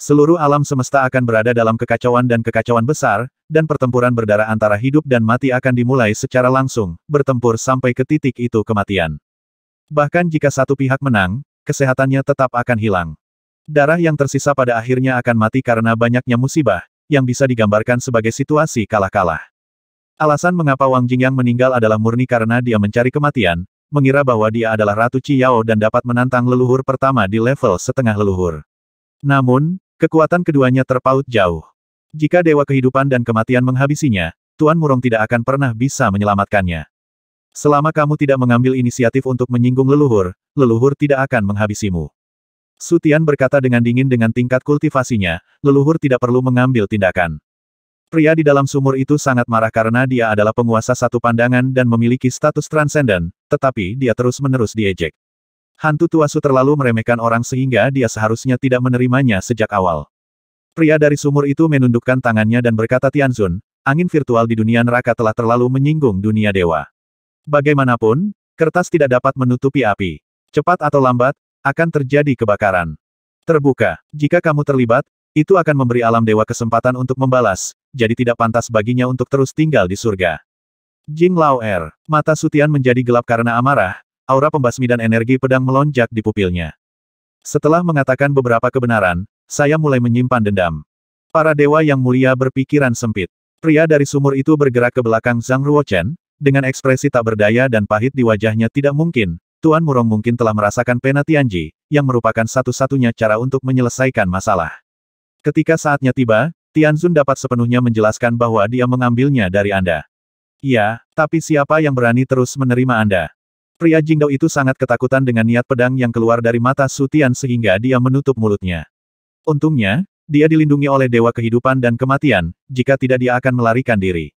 Seluruh alam semesta akan berada dalam kekacauan dan kekacauan besar, dan pertempuran berdarah antara hidup dan mati akan dimulai secara langsung, bertempur sampai ke titik itu kematian. Bahkan jika satu pihak menang, kesehatannya tetap akan hilang. Darah yang tersisa pada akhirnya akan mati karena banyaknya musibah, yang bisa digambarkan sebagai situasi kalah-kalah. Alasan mengapa Wang Jingyang meninggal adalah murni karena dia mencari kematian, mengira bahwa dia adalah Ratu Qiyao dan dapat menantang leluhur pertama di level setengah leluhur. Namun, Kekuatan keduanya terpaut jauh. Jika dewa kehidupan dan kematian menghabisinya, Tuan Murong tidak akan pernah bisa menyelamatkannya. Selama kamu tidak mengambil inisiatif untuk menyinggung leluhur, leluhur tidak akan menghabisimu. Sutian berkata dengan dingin dengan tingkat kultivasinya, leluhur tidak perlu mengambil tindakan. Pria di dalam sumur itu sangat marah karena dia adalah penguasa satu pandangan dan memiliki status transenden, tetapi dia terus-menerus diejek. Hantu Tuasu terlalu meremehkan orang sehingga dia seharusnya tidak menerimanya sejak awal. Pria dari sumur itu menundukkan tangannya dan berkata Tianzun, angin virtual di dunia neraka telah terlalu menyinggung dunia dewa. Bagaimanapun, kertas tidak dapat menutupi api. Cepat atau lambat, akan terjadi kebakaran. Terbuka, jika kamu terlibat, itu akan memberi alam dewa kesempatan untuk membalas, jadi tidak pantas baginya untuk terus tinggal di surga. Jing Lao Er, mata Sutian menjadi gelap karena amarah, aura pembasmi dan energi pedang melonjak di pupilnya. Setelah mengatakan beberapa kebenaran, saya mulai menyimpan dendam. Para dewa yang mulia berpikiran sempit. Pria dari sumur itu bergerak ke belakang Zhang Ruochen, dengan ekspresi tak berdaya dan pahit di wajahnya tidak mungkin, Tuan Murong mungkin telah merasakan pena Tianji, yang merupakan satu-satunya cara untuk menyelesaikan masalah. Ketika saatnya tiba, Tianzun dapat sepenuhnya menjelaskan bahwa dia mengambilnya dari Anda. Ya, tapi siapa yang berani terus menerima Anda? Pria Jingdao itu sangat ketakutan dengan niat pedang yang keluar dari mata Sutian sehingga dia menutup mulutnya. Untungnya, dia dilindungi oleh Dewa Kehidupan dan Kematian, jika tidak dia akan melarikan diri.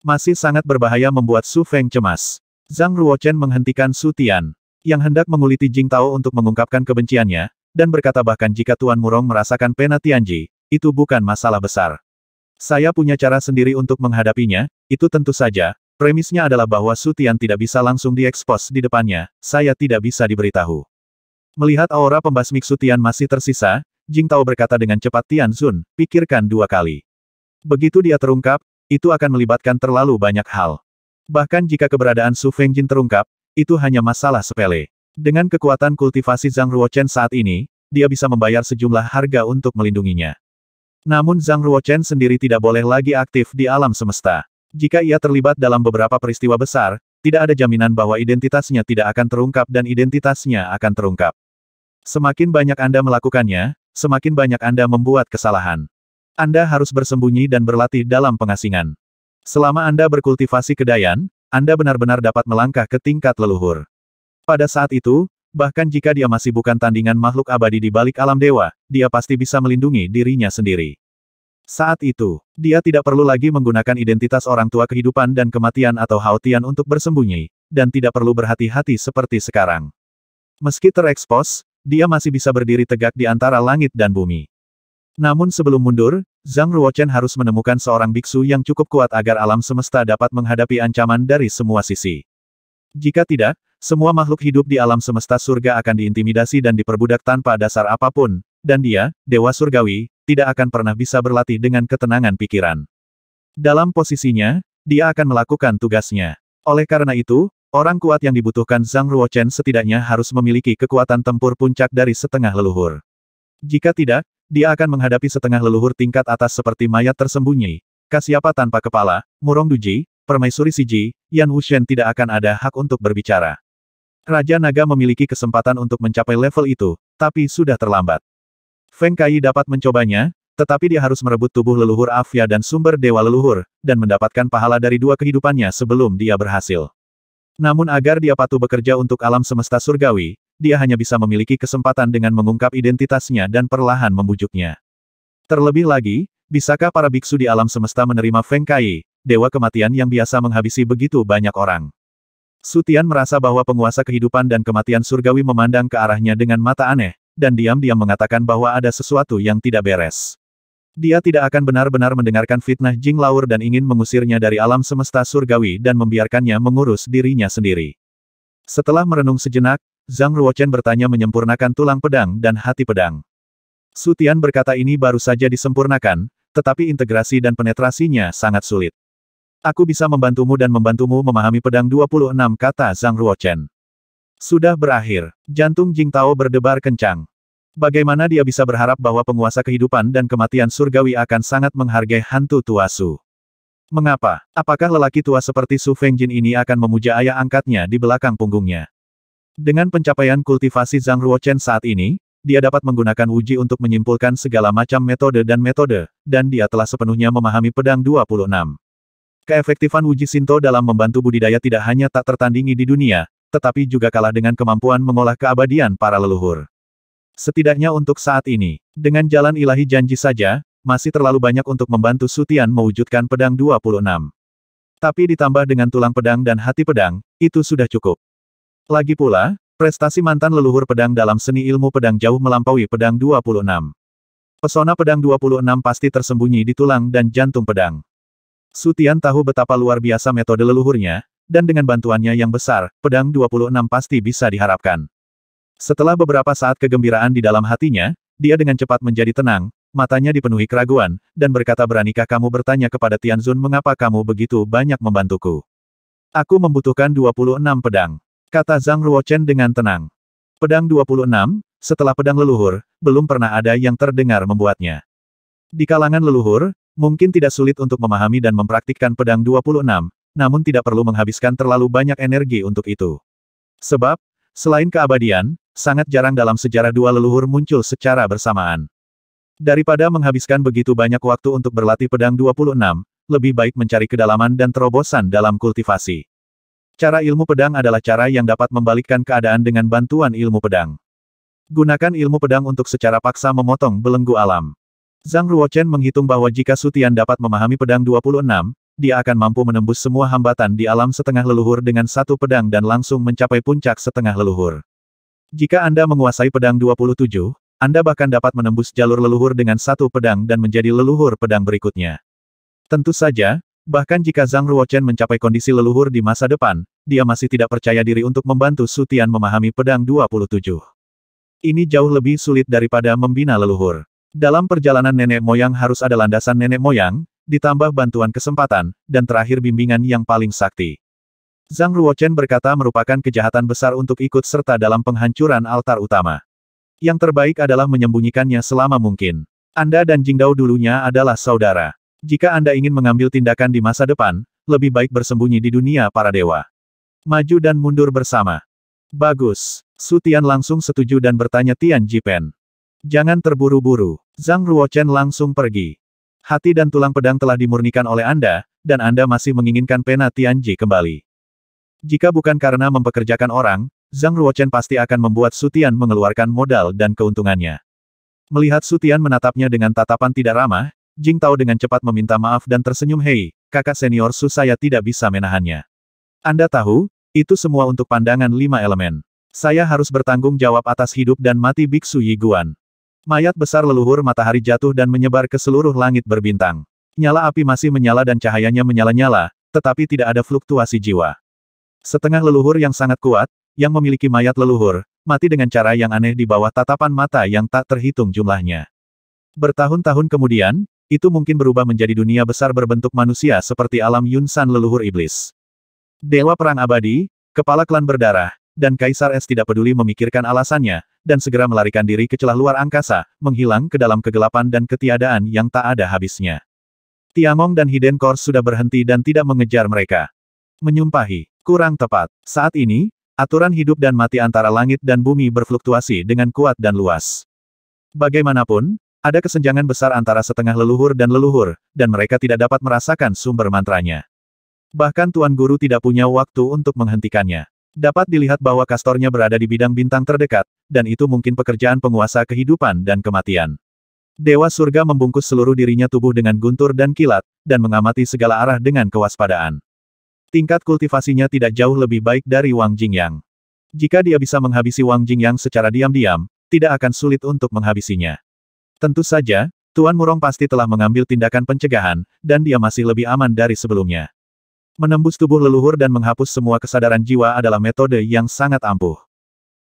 Masih sangat berbahaya membuat Su Feng cemas. Zhang Ruochen menghentikan Sutian, yang hendak menguliti Jingtao untuk mengungkapkan kebenciannya, dan berkata bahkan jika Tuan Murong merasakan pena Tianji, itu bukan masalah besar. Saya punya cara sendiri untuk menghadapinya, itu tentu saja, Premisnya adalah bahwa Sutian tidak bisa langsung diekspos di depannya, saya tidak bisa diberitahu. Melihat aura pembasmik Sutian masih tersisa, Jing Tao berkata dengan cepat Tian Zun, pikirkan dua kali. Begitu dia terungkap, itu akan melibatkan terlalu banyak hal. Bahkan jika keberadaan Su Feng Jin terungkap, itu hanya masalah sepele. Dengan kekuatan kultivasi Zhang Ruochen saat ini, dia bisa membayar sejumlah harga untuk melindunginya. Namun Zhang Ruochen sendiri tidak boleh lagi aktif di alam semesta. Jika ia terlibat dalam beberapa peristiwa besar, tidak ada jaminan bahwa identitasnya tidak akan terungkap dan identitasnya akan terungkap. Semakin banyak Anda melakukannya, semakin banyak Anda membuat kesalahan. Anda harus bersembunyi dan berlatih dalam pengasingan. Selama Anda berkultivasi kedayan, Anda benar-benar dapat melangkah ke tingkat leluhur. Pada saat itu, bahkan jika dia masih bukan tandingan makhluk abadi di balik alam dewa, dia pasti bisa melindungi dirinya sendiri. Saat itu, dia tidak perlu lagi menggunakan identitas orang tua kehidupan dan kematian atau Haotian untuk bersembunyi, dan tidak perlu berhati-hati seperti sekarang. Meski terekspos, dia masih bisa berdiri tegak di antara langit dan bumi. Namun sebelum mundur, Zhang Ruochen harus menemukan seorang biksu yang cukup kuat agar alam semesta dapat menghadapi ancaman dari semua sisi. Jika tidak, semua makhluk hidup di alam semesta surga akan diintimidasi dan diperbudak tanpa dasar apapun, dan dia, Dewa Surgawi, tidak akan pernah bisa berlatih dengan ketenangan pikiran. Dalam posisinya, dia akan melakukan tugasnya. Oleh karena itu, orang kuat yang dibutuhkan Zhang Ruochen setidaknya harus memiliki kekuatan tempur puncak dari setengah leluhur. Jika tidak, dia akan menghadapi setengah leluhur tingkat atas seperti mayat tersembunyi, Kasiapa tanpa kepala, Murong Duji, Permaisuri Siji, Yan Wuxian tidak akan ada hak untuk berbicara. Raja Naga memiliki kesempatan untuk mencapai level itu, tapi sudah terlambat. Feng Kai dapat mencobanya, tetapi dia harus merebut tubuh leluhur Afya dan sumber dewa leluhur, dan mendapatkan pahala dari dua kehidupannya sebelum dia berhasil. Namun agar dia patuh bekerja untuk alam semesta surgawi, dia hanya bisa memiliki kesempatan dengan mengungkap identitasnya dan perlahan membujuknya. Terlebih lagi, bisakah para biksu di alam semesta menerima Feng Kai, dewa kematian yang biasa menghabisi begitu banyak orang? Sutian merasa bahwa penguasa kehidupan dan kematian surgawi memandang ke arahnya dengan mata aneh, dan diam-diam mengatakan bahwa ada sesuatu yang tidak beres. Dia tidak akan benar-benar mendengarkan fitnah Jing Laur dan ingin mengusirnya dari alam semesta surgawi dan membiarkannya mengurus dirinya sendiri. Setelah merenung sejenak, Zhang Ruochen bertanya menyempurnakan tulang pedang dan hati pedang. Sutian berkata ini baru saja disempurnakan, tetapi integrasi dan penetrasinya sangat sulit. Aku bisa membantumu dan membantumu memahami pedang 26 kata Zhang Ruochen. Sudah berakhir, jantung Jing Tao berdebar kencang. Bagaimana dia bisa berharap bahwa penguasa kehidupan dan kematian surgawi akan sangat menghargai hantu tua Su? Mengapa? Apakah lelaki tua seperti Su Fengjin ini akan memuja ayah angkatnya di belakang punggungnya? Dengan pencapaian kultivasi Zhang Ruochen saat ini, dia dapat menggunakan uji untuk menyimpulkan segala macam metode dan metode, dan dia telah sepenuhnya memahami pedang 26. Keefektifan uji Sinto dalam membantu budidaya tidak hanya tak tertandingi di dunia, tetapi juga kalah dengan kemampuan mengolah keabadian para leluhur. Setidaknya untuk saat ini, dengan jalan ilahi janji saja, masih terlalu banyak untuk membantu Sutian mewujudkan pedang 26. Tapi ditambah dengan tulang pedang dan hati pedang, itu sudah cukup. Lagi pula, prestasi mantan leluhur pedang dalam seni ilmu pedang jauh melampaui pedang 26. Pesona pedang 26 pasti tersembunyi di tulang dan jantung pedang. Sutian tahu betapa luar biasa metode leluhurnya, dan dengan bantuannya yang besar, pedang 26 pasti bisa diharapkan. Setelah beberapa saat kegembiraan di dalam hatinya, dia dengan cepat menjadi tenang, matanya dipenuhi keraguan, dan berkata beranikah kamu bertanya kepada Tianzun mengapa kamu begitu banyak membantuku. Aku membutuhkan 26 pedang. Kata Zhang Ruochen dengan tenang. Pedang 26, setelah pedang leluhur, belum pernah ada yang terdengar membuatnya. Di kalangan leluhur, mungkin tidak sulit untuk memahami dan mempraktikkan pedang 26, namun tidak perlu menghabiskan terlalu banyak energi untuk itu. Sebab, Selain keabadian, sangat jarang dalam sejarah dua leluhur muncul secara bersamaan. Daripada menghabiskan begitu banyak waktu untuk berlatih pedang 26, lebih baik mencari kedalaman dan terobosan dalam kultivasi. Cara ilmu pedang adalah cara yang dapat membalikkan keadaan dengan bantuan ilmu pedang. Gunakan ilmu pedang untuk secara paksa memotong belenggu alam. Zhang Ruochen menghitung bahwa jika Sutian dapat memahami pedang 26, dia akan mampu menembus semua hambatan di alam setengah leluhur dengan satu pedang dan langsung mencapai puncak setengah leluhur. Jika Anda menguasai pedang 27, Anda bahkan dapat menembus jalur leluhur dengan satu pedang dan menjadi leluhur pedang berikutnya. Tentu saja, bahkan jika Zhang Ruochen mencapai kondisi leluhur di masa depan, dia masih tidak percaya diri untuk membantu Sutian memahami pedang 27. Ini jauh lebih sulit daripada membina leluhur. Dalam perjalanan nenek moyang harus ada landasan nenek moyang, ditambah bantuan kesempatan, dan terakhir bimbingan yang paling sakti. Zhang Ruochen berkata merupakan kejahatan besar untuk ikut serta dalam penghancuran altar utama. Yang terbaik adalah menyembunyikannya selama mungkin. Anda dan Jingdao dulunya adalah saudara. Jika Anda ingin mengambil tindakan di masa depan, lebih baik bersembunyi di dunia para dewa. Maju dan mundur bersama. Bagus. Su Tian langsung setuju dan bertanya Tian Jipen. Jangan terburu-buru. Zhang Ruochen langsung pergi. Hati dan tulang pedang telah dimurnikan oleh Anda, dan Anda masih menginginkan pena Tianji kembali. Jika bukan karena mempekerjakan orang, Zhang Ruochen pasti akan membuat Sutian mengeluarkan modal dan keuntungannya. Melihat Sutian menatapnya dengan tatapan tidak ramah, Jing Tao dengan cepat meminta maaf dan tersenyum Hei, kakak senior Su saya tidak bisa menahannya. Anda tahu, itu semua untuk pandangan lima elemen. Saya harus bertanggung jawab atas hidup dan mati Biksu Yiguan. Mayat besar leluhur matahari jatuh dan menyebar ke seluruh langit berbintang. Nyala api masih menyala dan cahayanya menyala-nyala, tetapi tidak ada fluktuasi jiwa. Setengah leluhur yang sangat kuat, yang memiliki mayat leluhur, mati dengan cara yang aneh di bawah tatapan mata yang tak terhitung jumlahnya. Bertahun-tahun kemudian, itu mungkin berubah menjadi dunia besar berbentuk manusia seperti alam Yunsan leluhur iblis. Dewa Perang Abadi, Kepala Klan Berdarah, dan Kaisar Es tidak peduli memikirkan alasannya, dan segera melarikan diri ke celah luar angkasa, menghilang ke dalam kegelapan dan ketiadaan yang tak ada habisnya. Tiangong dan Hidden Core sudah berhenti dan tidak mengejar mereka. Menyumpahi, kurang tepat. Saat ini, aturan hidup dan mati antara langit dan bumi berfluktuasi dengan kuat dan luas. Bagaimanapun, ada kesenjangan besar antara setengah leluhur dan leluhur, dan mereka tidak dapat merasakan sumber mantranya. Bahkan Tuan Guru tidak punya waktu untuk menghentikannya. Dapat dilihat bahwa kastornya berada di bidang bintang terdekat, dan itu mungkin pekerjaan penguasa kehidupan dan kematian. Dewa surga membungkus seluruh dirinya tubuh dengan guntur dan kilat, dan mengamati segala arah dengan kewaspadaan. Tingkat kultivasinya tidak jauh lebih baik dari Wang Jingyang. Jika dia bisa menghabisi Wang Jingyang secara diam-diam, tidak akan sulit untuk menghabisinya. Tentu saja, Tuan Murong pasti telah mengambil tindakan pencegahan, dan dia masih lebih aman dari sebelumnya. Menembus tubuh leluhur dan menghapus semua kesadaran jiwa adalah metode yang sangat ampuh.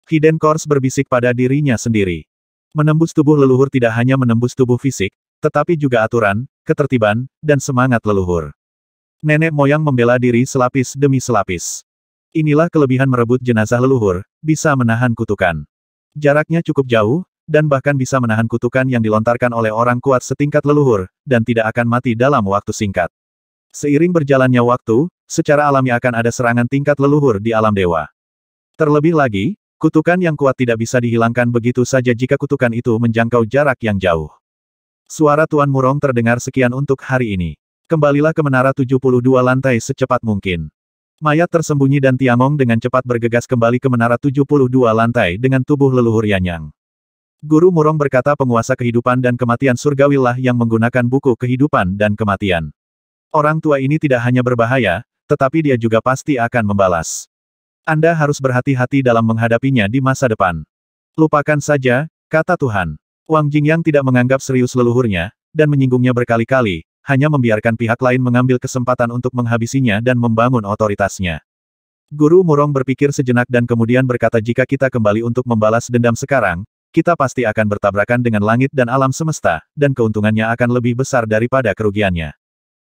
Hidden Course berbisik pada dirinya sendiri. Menembus tubuh leluhur tidak hanya menembus tubuh fisik, tetapi juga aturan, ketertiban, dan semangat leluhur. Nenek moyang membela diri selapis demi selapis. Inilah kelebihan merebut jenazah leluhur, bisa menahan kutukan. Jaraknya cukup jauh, dan bahkan bisa menahan kutukan yang dilontarkan oleh orang kuat setingkat leluhur, dan tidak akan mati dalam waktu singkat. Seiring berjalannya waktu, secara alami akan ada serangan tingkat leluhur di alam dewa. Terlebih lagi, kutukan yang kuat tidak bisa dihilangkan begitu saja jika kutukan itu menjangkau jarak yang jauh. Suara Tuan Murong terdengar sekian untuk hari ini. Kembalilah ke menara 72 lantai secepat mungkin. Mayat tersembunyi dan Tiangong dengan cepat bergegas kembali ke menara 72 lantai dengan tubuh leluhur Yan Yang. Guru Murong berkata penguasa kehidupan dan kematian surgawilah yang menggunakan buku kehidupan dan kematian. Orang tua ini tidak hanya berbahaya, tetapi dia juga pasti akan membalas. Anda harus berhati-hati dalam menghadapinya di masa depan. Lupakan saja, kata Tuhan. Wang Jingyang tidak menganggap serius leluhurnya, dan menyinggungnya berkali-kali, hanya membiarkan pihak lain mengambil kesempatan untuk menghabisinya dan membangun otoritasnya. Guru Murong berpikir sejenak dan kemudian berkata jika kita kembali untuk membalas dendam sekarang, kita pasti akan bertabrakan dengan langit dan alam semesta, dan keuntungannya akan lebih besar daripada kerugiannya.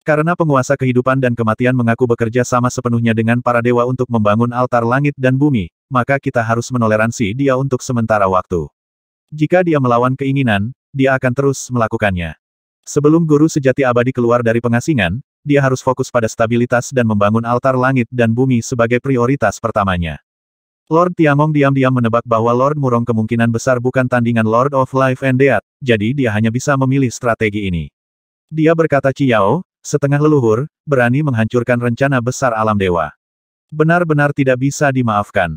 Karena penguasa kehidupan dan kematian mengaku bekerja sama sepenuhnya dengan para dewa untuk membangun altar langit dan bumi, maka kita harus menoleransi dia untuk sementara waktu. Jika dia melawan keinginan, dia akan terus melakukannya. Sebelum guru sejati abadi keluar dari pengasingan, dia harus fokus pada stabilitas dan membangun altar langit dan bumi sebagai prioritas pertamanya. Lord Tiangong diam-diam menebak bahwa Lord Murong kemungkinan besar bukan tandingan Lord of Life and Death, jadi dia hanya bisa memilih strategi ini. Dia berkata Ciao, setengah leluhur, berani menghancurkan rencana besar alam dewa. Benar-benar tidak bisa dimaafkan.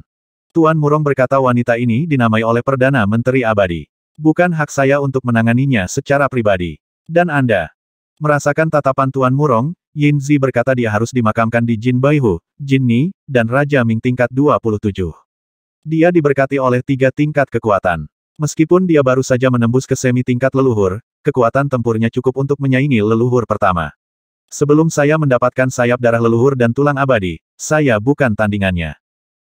Tuan Murong berkata wanita ini dinamai oleh Perdana Menteri Abadi. Bukan hak saya untuk menanganinya secara pribadi. Dan Anda. Merasakan tatapan Tuan Murong, Yin Zi berkata dia harus dimakamkan di Jin Baihu, Jin Ni, dan Raja Ming tingkat 27. Dia diberkati oleh tiga tingkat kekuatan. Meskipun dia baru saja menembus ke semi tingkat leluhur, kekuatan tempurnya cukup untuk menyaingi leluhur pertama. Sebelum saya mendapatkan sayap darah leluhur dan tulang abadi, saya bukan tandingannya.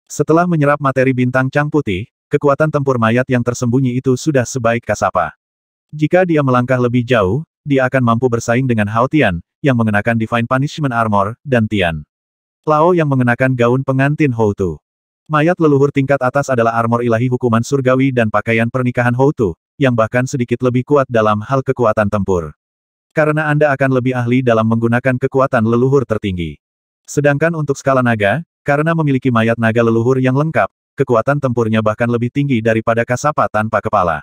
Setelah menyerap materi bintang Cang Putih, kekuatan tempur mayat yang tersembunyi itu sudah sebaik kasapa. Jika dia melangkah lebih jauh, dia akan mampu bersaing dengan Hao Tian, yang mengenakan Divine Punishment Armor, dan Tian. Lao yang mengenakan gaun pengantin Tu. Mayat leluhur tingkat atas adalah armor ilahi hukuman surgawi dan pakaian pernikahan Tu, yang bahkan sedikit lebih kuat dalam hal kekuatan tempur. Karena Anda akan lebih ahli dalam menggunakan kekuatan leluhur tertinggi. Sedangkan untuk skala naga, karena memiliki mayat naga leluhur yang lengkap, kekuatan tempurnya bahkan lebih tinggi daripada kasapa tanpa kepala.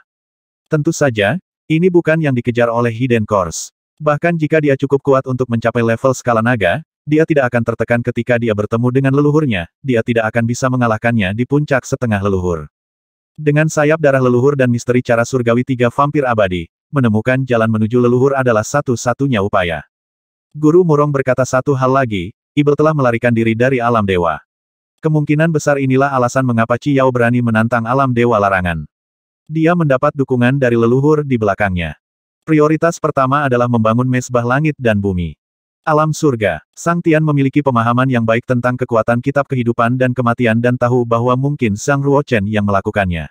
Tentu saja, ini bukan yang dikejar oleh Hidden Course. Bahkan jika dia cukup kuat untuk mencapai level skala naga, dia tidak akan tertekan ketika dia bertemu dengan leluhurnya, dia tidak akan bisa mengalahkannya di puncak setengah leluhur. Dengan sayap darah leluhur dan misteri cara surgawi tiga vampir abadi, menemukan jalan menuju leluhur adalah satu-satunya upaya. Guru Murong berkata satu hal lagi, Ibel telah melarikan diri dari alam dewa. Kemungkinan besar inilah alasan mengapa Ciyao berani menantang alam dewa larangan. Dia mendapat dukungan dari leluhur di belakangnya. Prioritas pertama adalah membangun mesbah langit dan bumi. Alam surga, Sang Tian memiliki pemahaman yang baik tentang kekuatan kitab kehidupan dan kematian dan tahu bahwa mungkin Sang Ruo Chen yang melakukannya.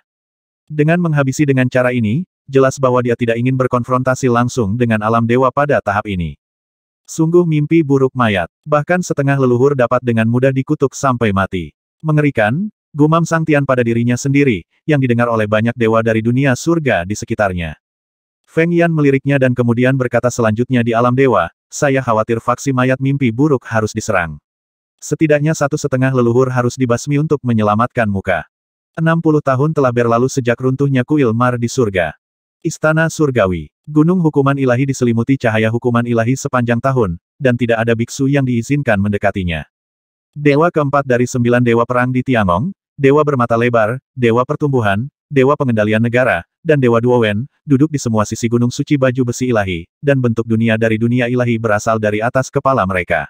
Dengan menghabisi dengan cara ini, jelas bahwa dia tidak ingin berkonfrontasi langsung dengan alam dewa pada tahap ini. Sungguh mimpi buruk mayat, bahkan setengah leluhur dapat dengan mudah dikutuk sampai mati. Mengerikan, gumam Sang Tian pada dirinya sendiri, yang didengar oleh banyak dewa dari dunia surga di sekitarnya. Feng Yan meliriknya dan kemudian berkata selanjutnya di alam dewa, saya khawatir faksi mayat mimpi buruk harus diserang. Setidaknya satu setengah leluhur harus dibasmi untuk menyelamatkan muka. 60 tahun telah berlalu sejak runtuhnya kuil Mar di surga. Istana Surgawi. Gunung hukuman ilahi diselimuti cahaya hukuman ilahi sepanjang tahun, dan tidak ada biksu yang diizinkan mendekatinya. Dewa keempat dari sembilan dewa perang di Tiangong, dewa bermata lebar, dewa pertumbuhan, dewa pengendalian negara, dan dewa Duowen, duduk di semua sisi gunung suci baju besi ilahi, dan bentuk dunia dari dunia ilahi berasal dari atas kepala mereka.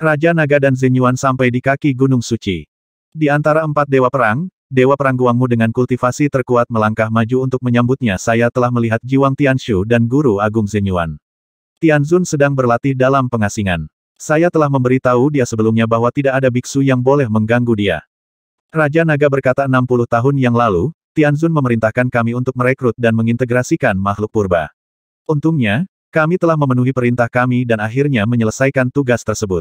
Raja Naga dan Zenyuan sampai di kaki gunung suci. Di antara empat dewa perang, Dewa Perang Guangmu dengan kultivasi terkuat melangkah maju untuk menyambutnya saya telah melihat Jiwang Tianshu dan Guru Agung Zenyuan. Tianzun sedang berlatih dalam pengasingan. Saya telah memberitahu dia sebelumnya bahwa tidak ada biksu yang boleh mengganggu dia. Raja Naga berkata 60 tahun yang lalu, Tianzun memerintahkan kami untuk merekrut dan mengintegrasikan makhluk purba. Untungnya, kami telah memenuhi perintah kami dan akhirnya menyelesaikan tugas tersebut.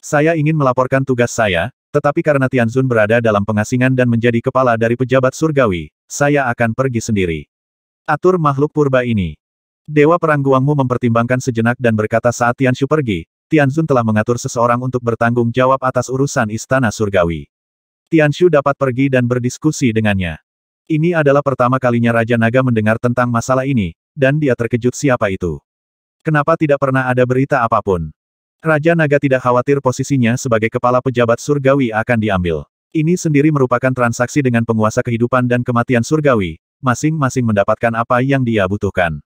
Saya ingin melaporkan tugas saya, tetapi karena Tianzun berada dalam pengasingan dan menjadi kepala dari pejabat surgawi, saya akan pergi sendiri. Atur makhluk purba ini. Dewa Perang Guangmu mempertimbangkan sejenak dan berkata saat Tianxu pergi, Tianzun telah mengatur seseorang untuk bertanggung jawab atas urusan istana surgawi. Tianxu dapat pergi dan berdiskusi dengannya. Ini adalah pertama kalinya Raja Naga mendengar tentang masalah ini, dan dia terkejut siapa itu. Kenapa tidak pernah ada berita apapun? Raja Naga tidak khawatir posisinya sebagai kepala pejabat surgawi akan diambil. Ini sendiri merupakan transaksi dengan penguasa kehidupan dan kematian surgawi, masing-masing mendapatkan apa yang dia butuhkan.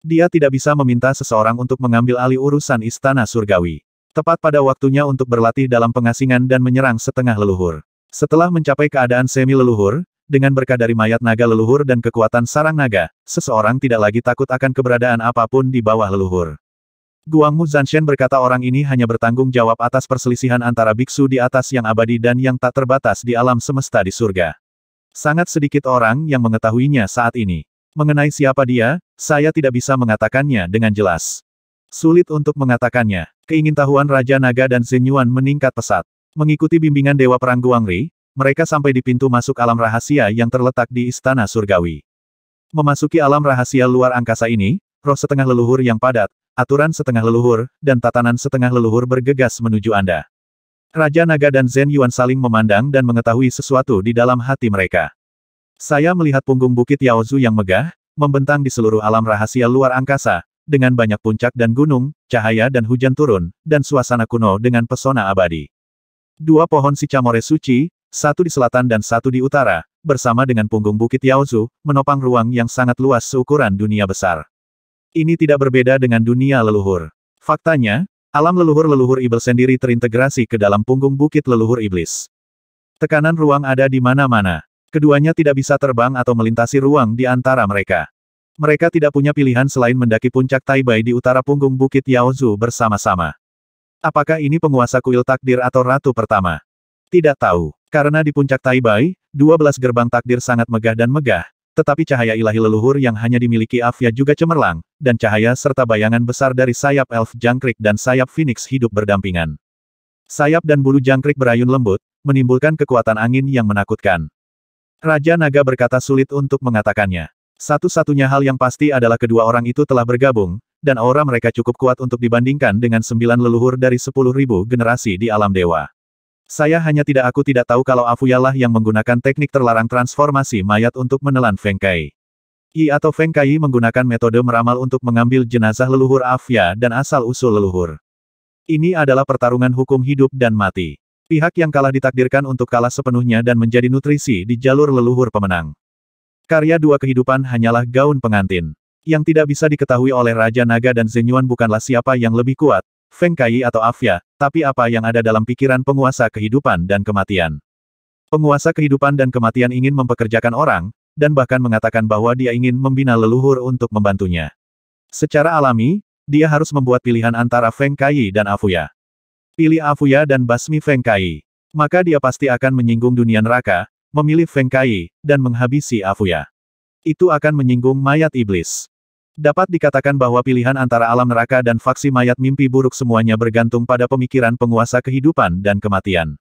Dia tidak bisa meminta seseorang untuk mengambil alih urusan istana surgawi. Tepat pada waktunya untuk berlatih dalam pengasingan dan menyerang setengah leluhur. Setelah mencapai keadaan semi leluhur, dengan berkah dari mayat naga leluhur dan kekuatan sarang naga, seseorang tidak lagi takut akan keberadaan apapun di bawah leluhur. Guangmu Zanshen berkata orang ini hanya bertanggung jawab atas perselisihan antara biksu di atas yang abadi dan yang tak terbatas di alam semesta di surga. Sangat sedikit orang yang mengetahuinya saat ini. Mengenai siapa dia, saya tidak bisa mengatakannya dengan jelas. Sulit untuk mengatakannya. Keingintahuan Raja Naga dan Zenyuan meningkat pesat. Mengikuti bimbingan Dewa Perang Guangri, mereka sampai di pintu masuk alam rahasia yang terletak di Istana Surgawi. Memasuki alam rahasia luar angkasa ini, roh setengah leluhur yang padat, aturan setengah leluhur, dan tatanan setengah leluhur bergegas menuju Anda. Raja Naga dan Zen Yuan saling memandang dan mengetahui sesuatu di dalam hati mereka. Saya melihat punggung bukit Yaozu yang megah, membentang di seluruh alam rahasia luar angkasa, dengan banyak puncak dan gunung, cahaya dan hujan turun, dan suasana kuno dengan pesona abadi. Dua pohon si camore suci, satu di selatan dan satu di utara, bersama dengan punggung bukit Yaozu, menopang ruang yang sangat luas seukuran dunia besar. Ini tidak berbeda dengan dunia leluhur. Faktanya, alam leluhur-leluhur iblis sendiri terintegrasi ke dalam punggung bukit leluhur iblis. Tekanan ruang ada di mana-mana. Keduanya tidak bisa terbang atau melintasi ruang di antara mereka. Mereka tidak punya pilihan selain mendaki puncak Taibai di utara punggung bukit Yaozu bersama-sama. Apakah ini penguasa kuil takdir atau ratu pertama? Tidak tahu. Karena di puncak Taibai, 12 gerbang takdir sangat megah dan megah, tetapi cahaya ilahi leluhur yang hanya dimiliki Afya juga cemerlang, dan cahaya serta bayangan besar dari sayap elf jangkrik dan sayap phoenix hidup berdampingan. Sayap dan bulu jangkrik berayun lembut, menimbulkan kekuatan angin yang menakutkan. Raja Naga berkata sulit untuk mengatakannya. Satu-satunya hal yang pasti adalah kedua orang itu telah bergabung, dan aura mereka cukup kuat untuk dibandingkan dengan sembilan leluhur dari sepuluh ribu generasi di alam dewa. Saya hanya tidak aku tidak tahu kalau Afuyalah yang menggunakan teknik terlarang transformasi mayat untuk menelan Feng Kai. I atau Feng Kai menggunakan metode meramal untuk mengambil jenazah leluhur Afya dan asal-usul leluhur. Ini adalah pertarungan hukum hidup dan mati. Pihak yang kalah ditakdirkan untuk kalah sepenuhnya dan menjadi nutrisi di jalur leluhur pemenang. Karya dua kehidupan hanyalah gaun pengantin. Yang tidak bisa diketahui oleh Raja Naga dan Zenyuan bukanlah siapa yang lebih kuat, Feng Kai atau Afya, tapi apa yang ada dalam pikiran penguasa kehidupan dan kematian. Penguasa kehidupan dan kematian ingin mempekerjakan orang, dan bahkan mengatakan bahwa dia ingin membina leluhur untuk membantunya. Secara alami, dia harus membuat pilihan antara Feng Kai dan Afuya. Pilih Afuya dan basmi Feng Kai. Maka dia pasti akan menyinggung dunia neraka, memilih Feng Kai, dan menghabisi Afuya. Itu akan menyinggung mayat iblis. Dapat dikatakan bahwa pilihan antara alam neraka dan faksi mayat mimpi buruk semuanya bergantung pada pemikiran penguasa kehidupan dan kematian.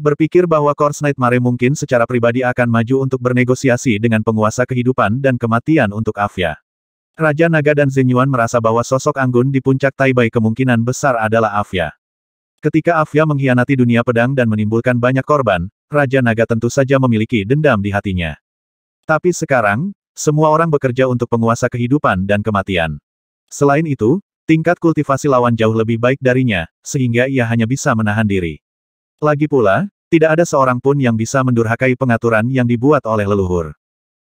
Berpikir bahwa Kors Nightmare mungkin secara pribadi akan maju untuk bernegosiasi dengan penguasa kehidupan dan kematian untuk Afya. Raja Naga dan Zenyuan merasa bahwa sosok Anggun di puncak Taibai kemungkinan besar adalah Afya. Ketika Afya mengkhianati dunia pedang dan menimbulkan banyak korban, Raja Naga tentu saja memiliki dendam di hatinya. Tapi sekarang, semua orang bekerja untuk penguasa kehidupan dan kematian. Selain itu, tingkat kultivasi lawan jauh lebih baik darinya, sehingga ia hanya bisa menahan diri. Lagi pula, tidak ada seorang pun yang bisa mendurhakai pengaturan yang dibuat oleh leluhur.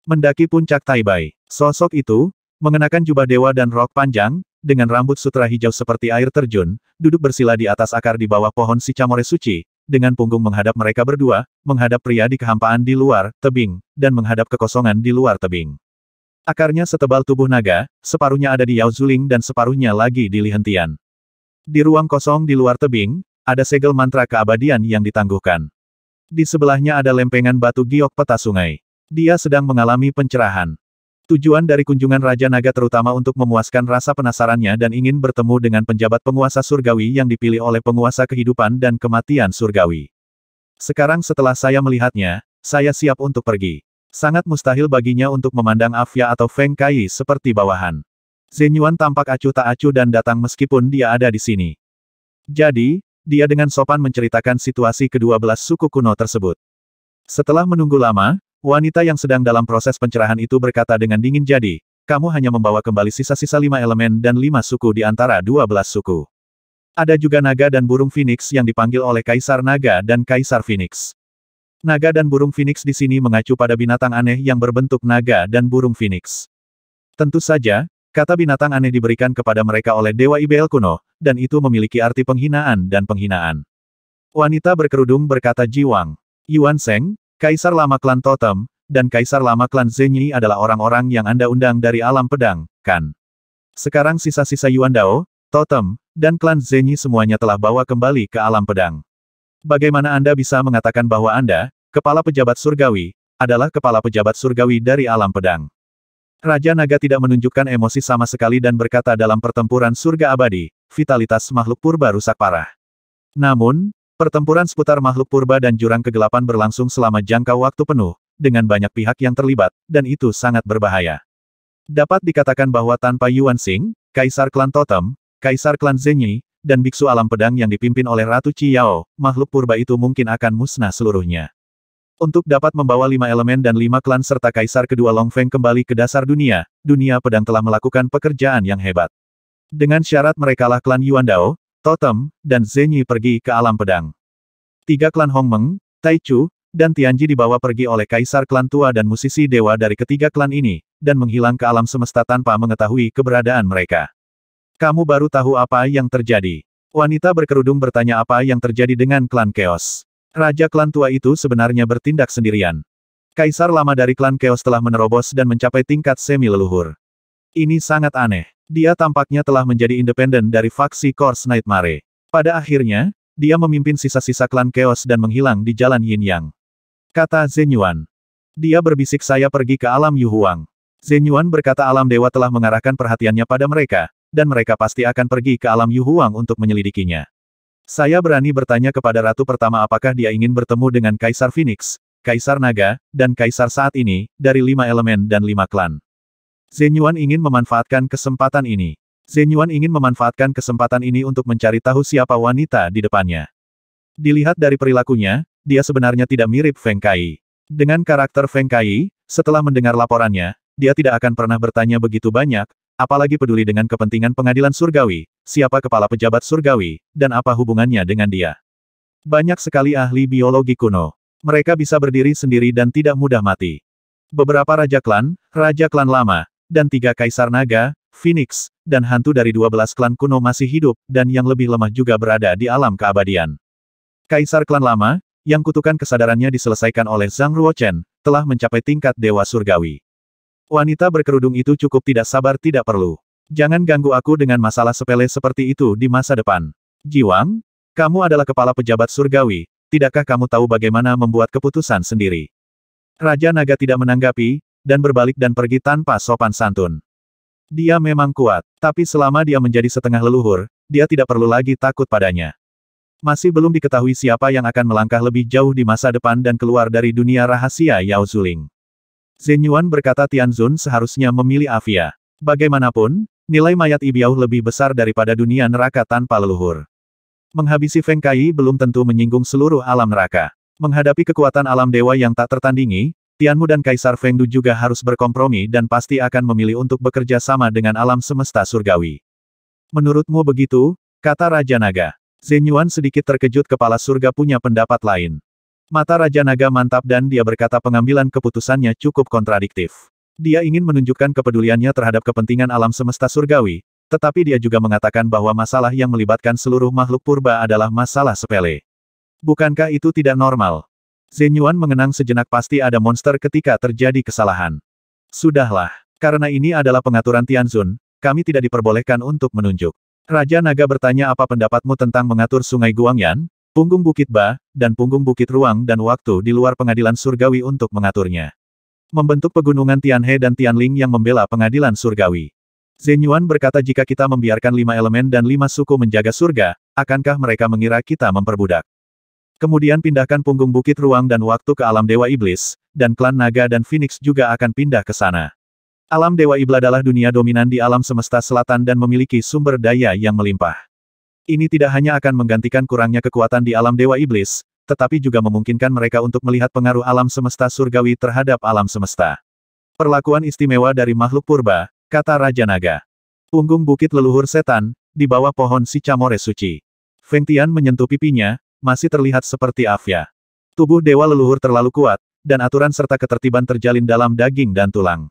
Mendaki puncak Taibai, sosok itu, mengenakan jubah dewa dan rok panjang, dengan rambut sutra hijau seperti air terjun, duduk bersila di atas akar di bawah pohon si camore suci, dengan punggung menghadap mereka berdua, menghadap pria di kehampaan di luar tebing, dan menghadap kekosongan di luar tebing. Akarnya setebal tubuh naga, separuhnya ada di Yao Zuling dan separuhnya lagi di Lihentian. Di ruang kosong di luar tebing, ada segel mantra keabadian yang ditangguhkan. Di sebelahnya ada lempengan batu giok peta sungai. Dia sedang mengalami pencerahan. Tujuan dari kunjungan Raja Naga terutama untuk memuaskan rasa penasarannya dan ingin bertemu dengan penjabat penguasa surgawi yang dipilih oleh penguasa kehidupan dan kematian surgawi. Sekarang setelah saya melihatnya, saya siap untuk pergi. Sangat mustahil baginya untuk memandang Afya atau Feng Kai seperti bawahan. Zenyuan tampak acuh tak acuh dan datang meskipun dia ada di sini. Jadi, dia dengan sopan menceritakan situasi kedua belas suku kuno tersebut. Setelah menunggu lama, Wanita yang sedang dalam proses pencerahan itu berkata dengan dingin jadi, kamu hanya membawa kembali sisa-sisa lima elemen dan lima suku di antara dua belas suku. Ada juga naga dan burung phoenix yang dipanggil oleh Kaisar Naga dan Kaisar Phoenix. Naga dan burung phoenix di sini mengacu pada binatang aneh yang berbentuk naga dan burung phoenix. Tentu saja, kata binatang aneh diberikan kepada mereka oleh Dewa Ibel kuno, dan itu memiliki arti penghinaan dan penghinaan. Wanita berkerudung berkata Jiwang. Yuan Seng, Kaisar lama klan Totem, dan Kaisar lama klan Zenyi adalah orang-orang yang Anda undang dari alam pedang, kan? Sekarang sisa-sisa Yuan Dao, Totem, dan klan Zenyi semuanya telah bawa kembali ke alam pedang. Bagaimana Anda bisa mengatakan bahwa Anda, kepala pejabat surgawi, adalah kepala pejabat surgawi dari alam pedang? Raja Naga tidak menunjukkan emosi sama sekali dan berkata dalam pertempuran surga abadi, vitalitas makhluk purba rusak parah. Namun, Pertempuran seputar makhluk purba dan jurang kegelapan berlangsung selama jangka waktu penuh, dengan banyak pihak yang terlibat, dan itu sangat berbahaya. Dapat dikatakan bahwa tanpa Yuan Xing, Kaisar Klan Totem, Kaisar Klan Zhenyi, dan Biksu Alam Pedang yang dipimpin oleh Ratu Chiao, makhluk purba itu mungkin akan musnah seluruhnya. Untuk dapat membawa lima elemen dan lima klan serta Kaisar kedua Long Feng kembali ke dasar dunia, dunia pedang telah melakukan pekerjaan yang hebat. Dengan syarat merekalah klan Yuan Dao, Totem, dan Zenyi pergi ke alam pedang. Tiga klan Hongmeng, Taichu, dan Tianji dibawa pergi oleh kaisar klan tua dan musisi dewa dari ketiga klan ini, dan menghilang ke alam semesta tanpa mengetahui keberadaan mereka. Kamu baru tahu apa yang terjadi. Wanita berkerudung bertanya apa yang terjadi dengan klan Chaos. Raja klan tua itu sebenarnya bertindak sendirian. Kaisar lama dari klan Chaos telah menerobos dan mencapai tingkat semi leluhur. Ini sangat aneh. Dia tampaknya telah menjadi independen dari faksi Kors Nightmare. Pada akhirnya, dia memimpin sisa-sisa klan Chaos dan menghilang di jalan Yin Yang. Kata Zenyuan. Dia berbisik saya pergi ke alam Yuhuang. Zenyuan berkata alam dewa telah mengarahkan perhatiannya pada mereka, dan mereka pasti akan pergi ke alam Yuhuang untuk menyelidikinya. Saya berani bertanya kepada Ratu pertama apakah dia ingin bertemu dengan Kaisar Phoenix, Kaisar Naga, dan Kaisar saat ini, dari lima elemen dan lima klan. Zenyuan ingin memanfaatkan kesempatan ini. Zenyuan ingin memanfaatkan kesempatan ini untuk mencari tahu siapa wanita di depannya. Dilihat dari perilakunya, dia sebenarnya tidak mirip Feng Kai. Dengan karakter Feng Kai, setelah mendengar laporannya, dia tidak akan pernah bertanya begitu banyak, apalagi peduli dengan kepentingan pengadilan surgawi, siapa kepala pejabat surgawi, dan apa hubungannya dengan dia. Banyak sekali ahli biologi kuno. Mereka bisa berdiri sendiri dan tidak mudah mati. Beberapa raja klan, raja klan lama, dan tiga kaisar naga, Phoenix, dan hantu dari dua belas klan kuno masih hidup, dan yang lebih lemah juga berada di alam keabadian. Kaisar klan lama, yang kutukan kesadarannya diselesaikan oleh Zhang Ruochen, telah mencapai tingkat Dewa Surgawi. Wanita berkerudung itu cukup tidak sabar tidak perlu. Jangan ganggu aku dengan masalah sepele seperti itu di masa depan. Jiwang, kamu adalah kepala pejabat surgawi, tidakkah kamu tahu bagaimana membuat keputusan sendiri? Raja Naga tidak menanggapi, dan berbalik dan pergi tanpa sopan santun. Dia memang kuat, tapi selama dia menjadi setengah leluhur, dia tidak perlu lagi takut padanya. Masih belum diketahui siapa yang akan melangkah lebih jauh di masa depan dan keluar dari dunia rahasia Yao Zuling. Zhen Yuan berkata Tianzun seharusnya memilih Avia. Bagaimanapun, nilai mayat Ibiao lebih besar daripada dunia neraka tanpa leluhur. Menghabisi Feng Kai belum tentu menyinggung seluruh alam neraka. Menghadapi kekuatan alam dewa yang tak tertandingi, Tianmu dan Kaisar Fengdu juga harus berkompromi dan pasti akan memilih untuk bekerja sama dengan alam semesta surgawi. Menurutmu begitu? Kata Raja Naga. Zenyuan sedikit terkejut kepala surga punya pendapat lain. Mata Raja Naga mantap dan dia berkata pengambilan keputusannya cukup kontradiktif. Dia ingin menunjukkan kepeduliannya terhadap kepentingan alam semesta surgawi, tetapi dia juga mengatakan bahwa masalah yang melibatkan seluruh makhluk purba adalah masalah sepele. Bukankah itu tidak normal? Zenyuan mengenang sejenak pasti ada monster ketika terjadi kesalahan. Sudahlah. Karena ini adalah pengaturan Tianzun, kami tidak diperbolehkan untuk menunjuk. Raja Naga bertanya apa pendapatmu tentang mengatur sungai Guangyan, punggung Bukit Ba, dan punggung Bukit Ruang dan waktu di luar pengadilan surgawi untuk mengaturnya. Membentuk pegunungan Tianhe dan Tianling yang membela pengadilan surgawi. Zenyuan berkata jika kita membiarkan lima elemen dan lima suku menjaga surga, akankah mereka mengira kita memperbudak? Kemudian pindahkan punggung bukit ruang dan waktu ke alam Dewa Iblis, dan klan Naga dan Phoenix juga akan pindah ke sana. Alam Dewa Iblis adalah dunia dominan di alam semesta selatan dan memiliki sumber daya yang melimpah. Ini tidak hanya akan menggantikan kurangnya kekuatan di alam Dewa Iblis, tetapi juga memungkinkan mereka untuk melihat pengaruh alam semesta surgawi terhadap alam semesta. Perlakuan istimewa dari makhluk purba, kata Raja Naga. Punggung bukit leluhur setan, di bawah pohon si Camore Suci. Feng Tian menyentuh pipinya, masih terlihat seperti Afya. Tubuh dewa leluhur terlalu kuat, dan aturan serta ketertiban terjalin dalam daging dan tulang.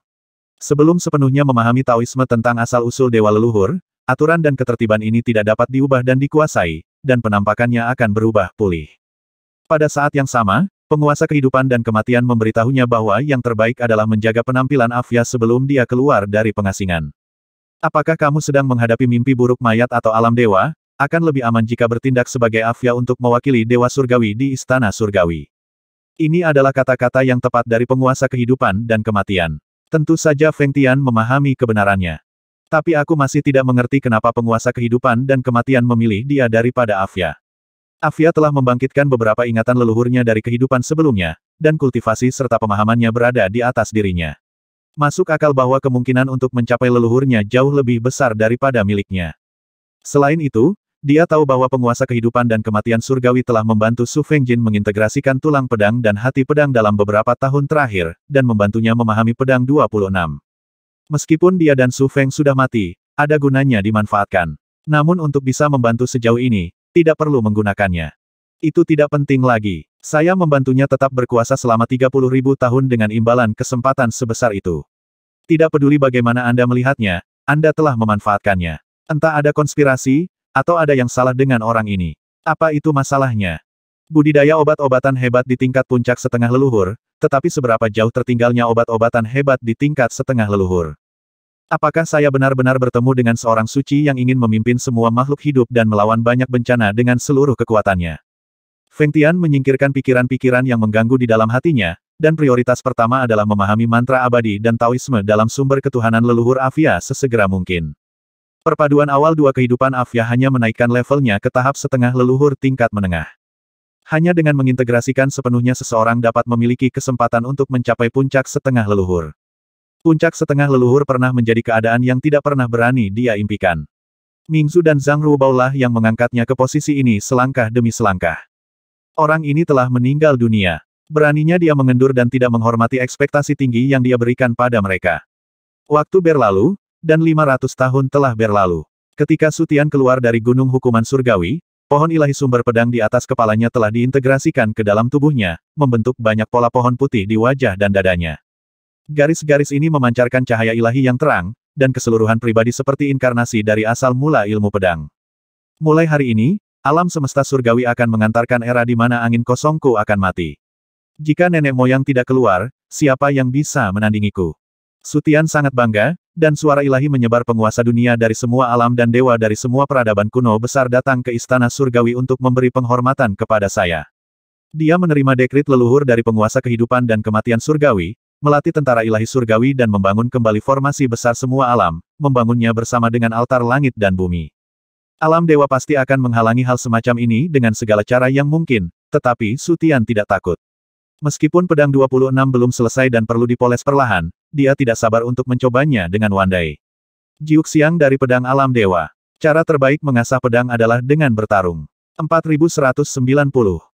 Sebelum sepenuhnya memahami Taoisme tentang asal-usul dewa leluhur, aturan dan ketertiban ini tidak dapat diubah dan dikuasai, dan penampakannya akan berubah pulih. Pada saat yang sama, penguasa kehidupan dan kematian memberitahunya bahwa yang terbaik adalah menjaga penampilan Afya sebelum dia keluar dari pengasingan. Apakah kamu sedang menghadapi mimpi buruk mayat atau alam dewa, akan lebih aman jika bertindak sebagai Afya untuk mewakili Dewa Surgawi di Istana Surgawi. Ini adalah kata-kata yang tepat dari penguasa kehidupan dan kematian. Tentu saja Feng Tian memahami kebenarannya. Tapi aku masih tidak mengerti kenapa penguasa kehidupan dan kematian memilih dia daripada Afya. Afya telah membangkitkan beberapa ingatan leluhurnya dari kehidupan sebelumnya, dan kultivasi serta pemahamannya berada di atas dirinya. Masuk akal bahwa kemungkinan untuk mencapai leluhurnya jauh lebih besar daripada miliknya. Selain itu, dia tahu bahwa penguasa kehidupan dan kematian surgawi telah membantu Su Jin mengintegrasikan tulang pedang dan hati pedang dalam beberapa tahun terakhir, dan membantunya memahami pedang 26. Meskipun dia dan Su Feng sudah mati, ada gunanya dimanfaatkan. Namun untuk bisa membantu sejauh ini, tidak perlu menggunakannya. Itu tidak penting lagi. Saya membantunya tetap berkuasa selama 30 ribu tahun dengan imbalan kesempatan sebesar itu. Tidak peduli bagaimana Anda melihatnya, Anda telah memanfaatkannya. Entah ada konspirasi, atau ada yang salah dengan orang ini? Apa itu masalahnya? Budidaya obat-obatan hebat di tingkat puncak setengah leluhur, tetapi seberapa jauh tertinggalnya obat-obatan hebat di tingkat setengah leluhur? Apakah saya benar-benar bertemu dengan seorang suci yang ingin memimpin semua makhluk hidup dan melawan banyak bencana dengan seluruh kekuatannya? Feng Tian menyingkirkan pikiran-pikiran yang mengganggu di dalam hatinya, dan prioritas pertama adalah memahami mantra abadi dan Taoisme dalam sumber ketuhanan leluhur Avia sesegera mungkin. Perpaduan awal dua kehidupan Afya hanya menaikkan levelnya ke tahap setengah leluhur tingkat menengah. Hanya dengan mengintegrasikan sepenuhnya seseorang dapat memiliki kesempatan untuk mencapai puncak setengah leluhur. Puncak setengah leluhur pernah menjadi keadaan yang tidak pernah berani dia impikan. Mingzu dan Zhang Rubaulah yang mengangkatnya ke posisi ini selangkah demi selangkah. Orang ini telah meninggal dunia. Beraninya dia mengendur dan tidak menghormati ekspektasi tinggi yang dia berikan pada mereka. Waktu berlalu, dan 500 tahun telah berlalu. Ketika Sutian keluar dari Gunung Hukuman Surgawi, pohon ilahi sumber pedang di atas kepalanya telah diintegrasikan ke dalam tubuhnya, membentuk banyak pola pohon putih di wajah dan dadanya. Garis-garis ini memancarkan cahaya ilahi yang terang, dan keseluruhan pribadi seperti inkarnasi dari asal mula ilmu pedang. Mulai hari ini, alam semesta surgawi akan mengantarkan era di mana angin kosongku akan mati. Jika nenek moyang tidak keluar, siapa yang bisa menandingiku? Sutian sangat bangga, dan suara ilahi menyebar penguasa dunia dari semua alam dan dewa dari semua peradaban kuno besar datang ke istana surgawi untuk memberi penghormatan kepada saya. Dia menerima dekrit leluhur dari penguasa kehidupan dan kematian surgawi, melatih tentara ilahi surgawi dan membangun kembali formasi besar semua alam, membangunnya bersama dengan altar langit dan bumi. Alam dewa pasti akan menghalangi hal semacam ini dengan segala cara yang mungkin, tetapi Sutian tidak takut. Meskipun pedang 26 belum selesai dan perlu dipoles perlahan, dia tidak sabar untuk mencobanya dengan Wandai. Jiuk Siang dari Pedang Alam Dewa. Cara terbaik mengasah pedang adalah dengan bertarung. 4190.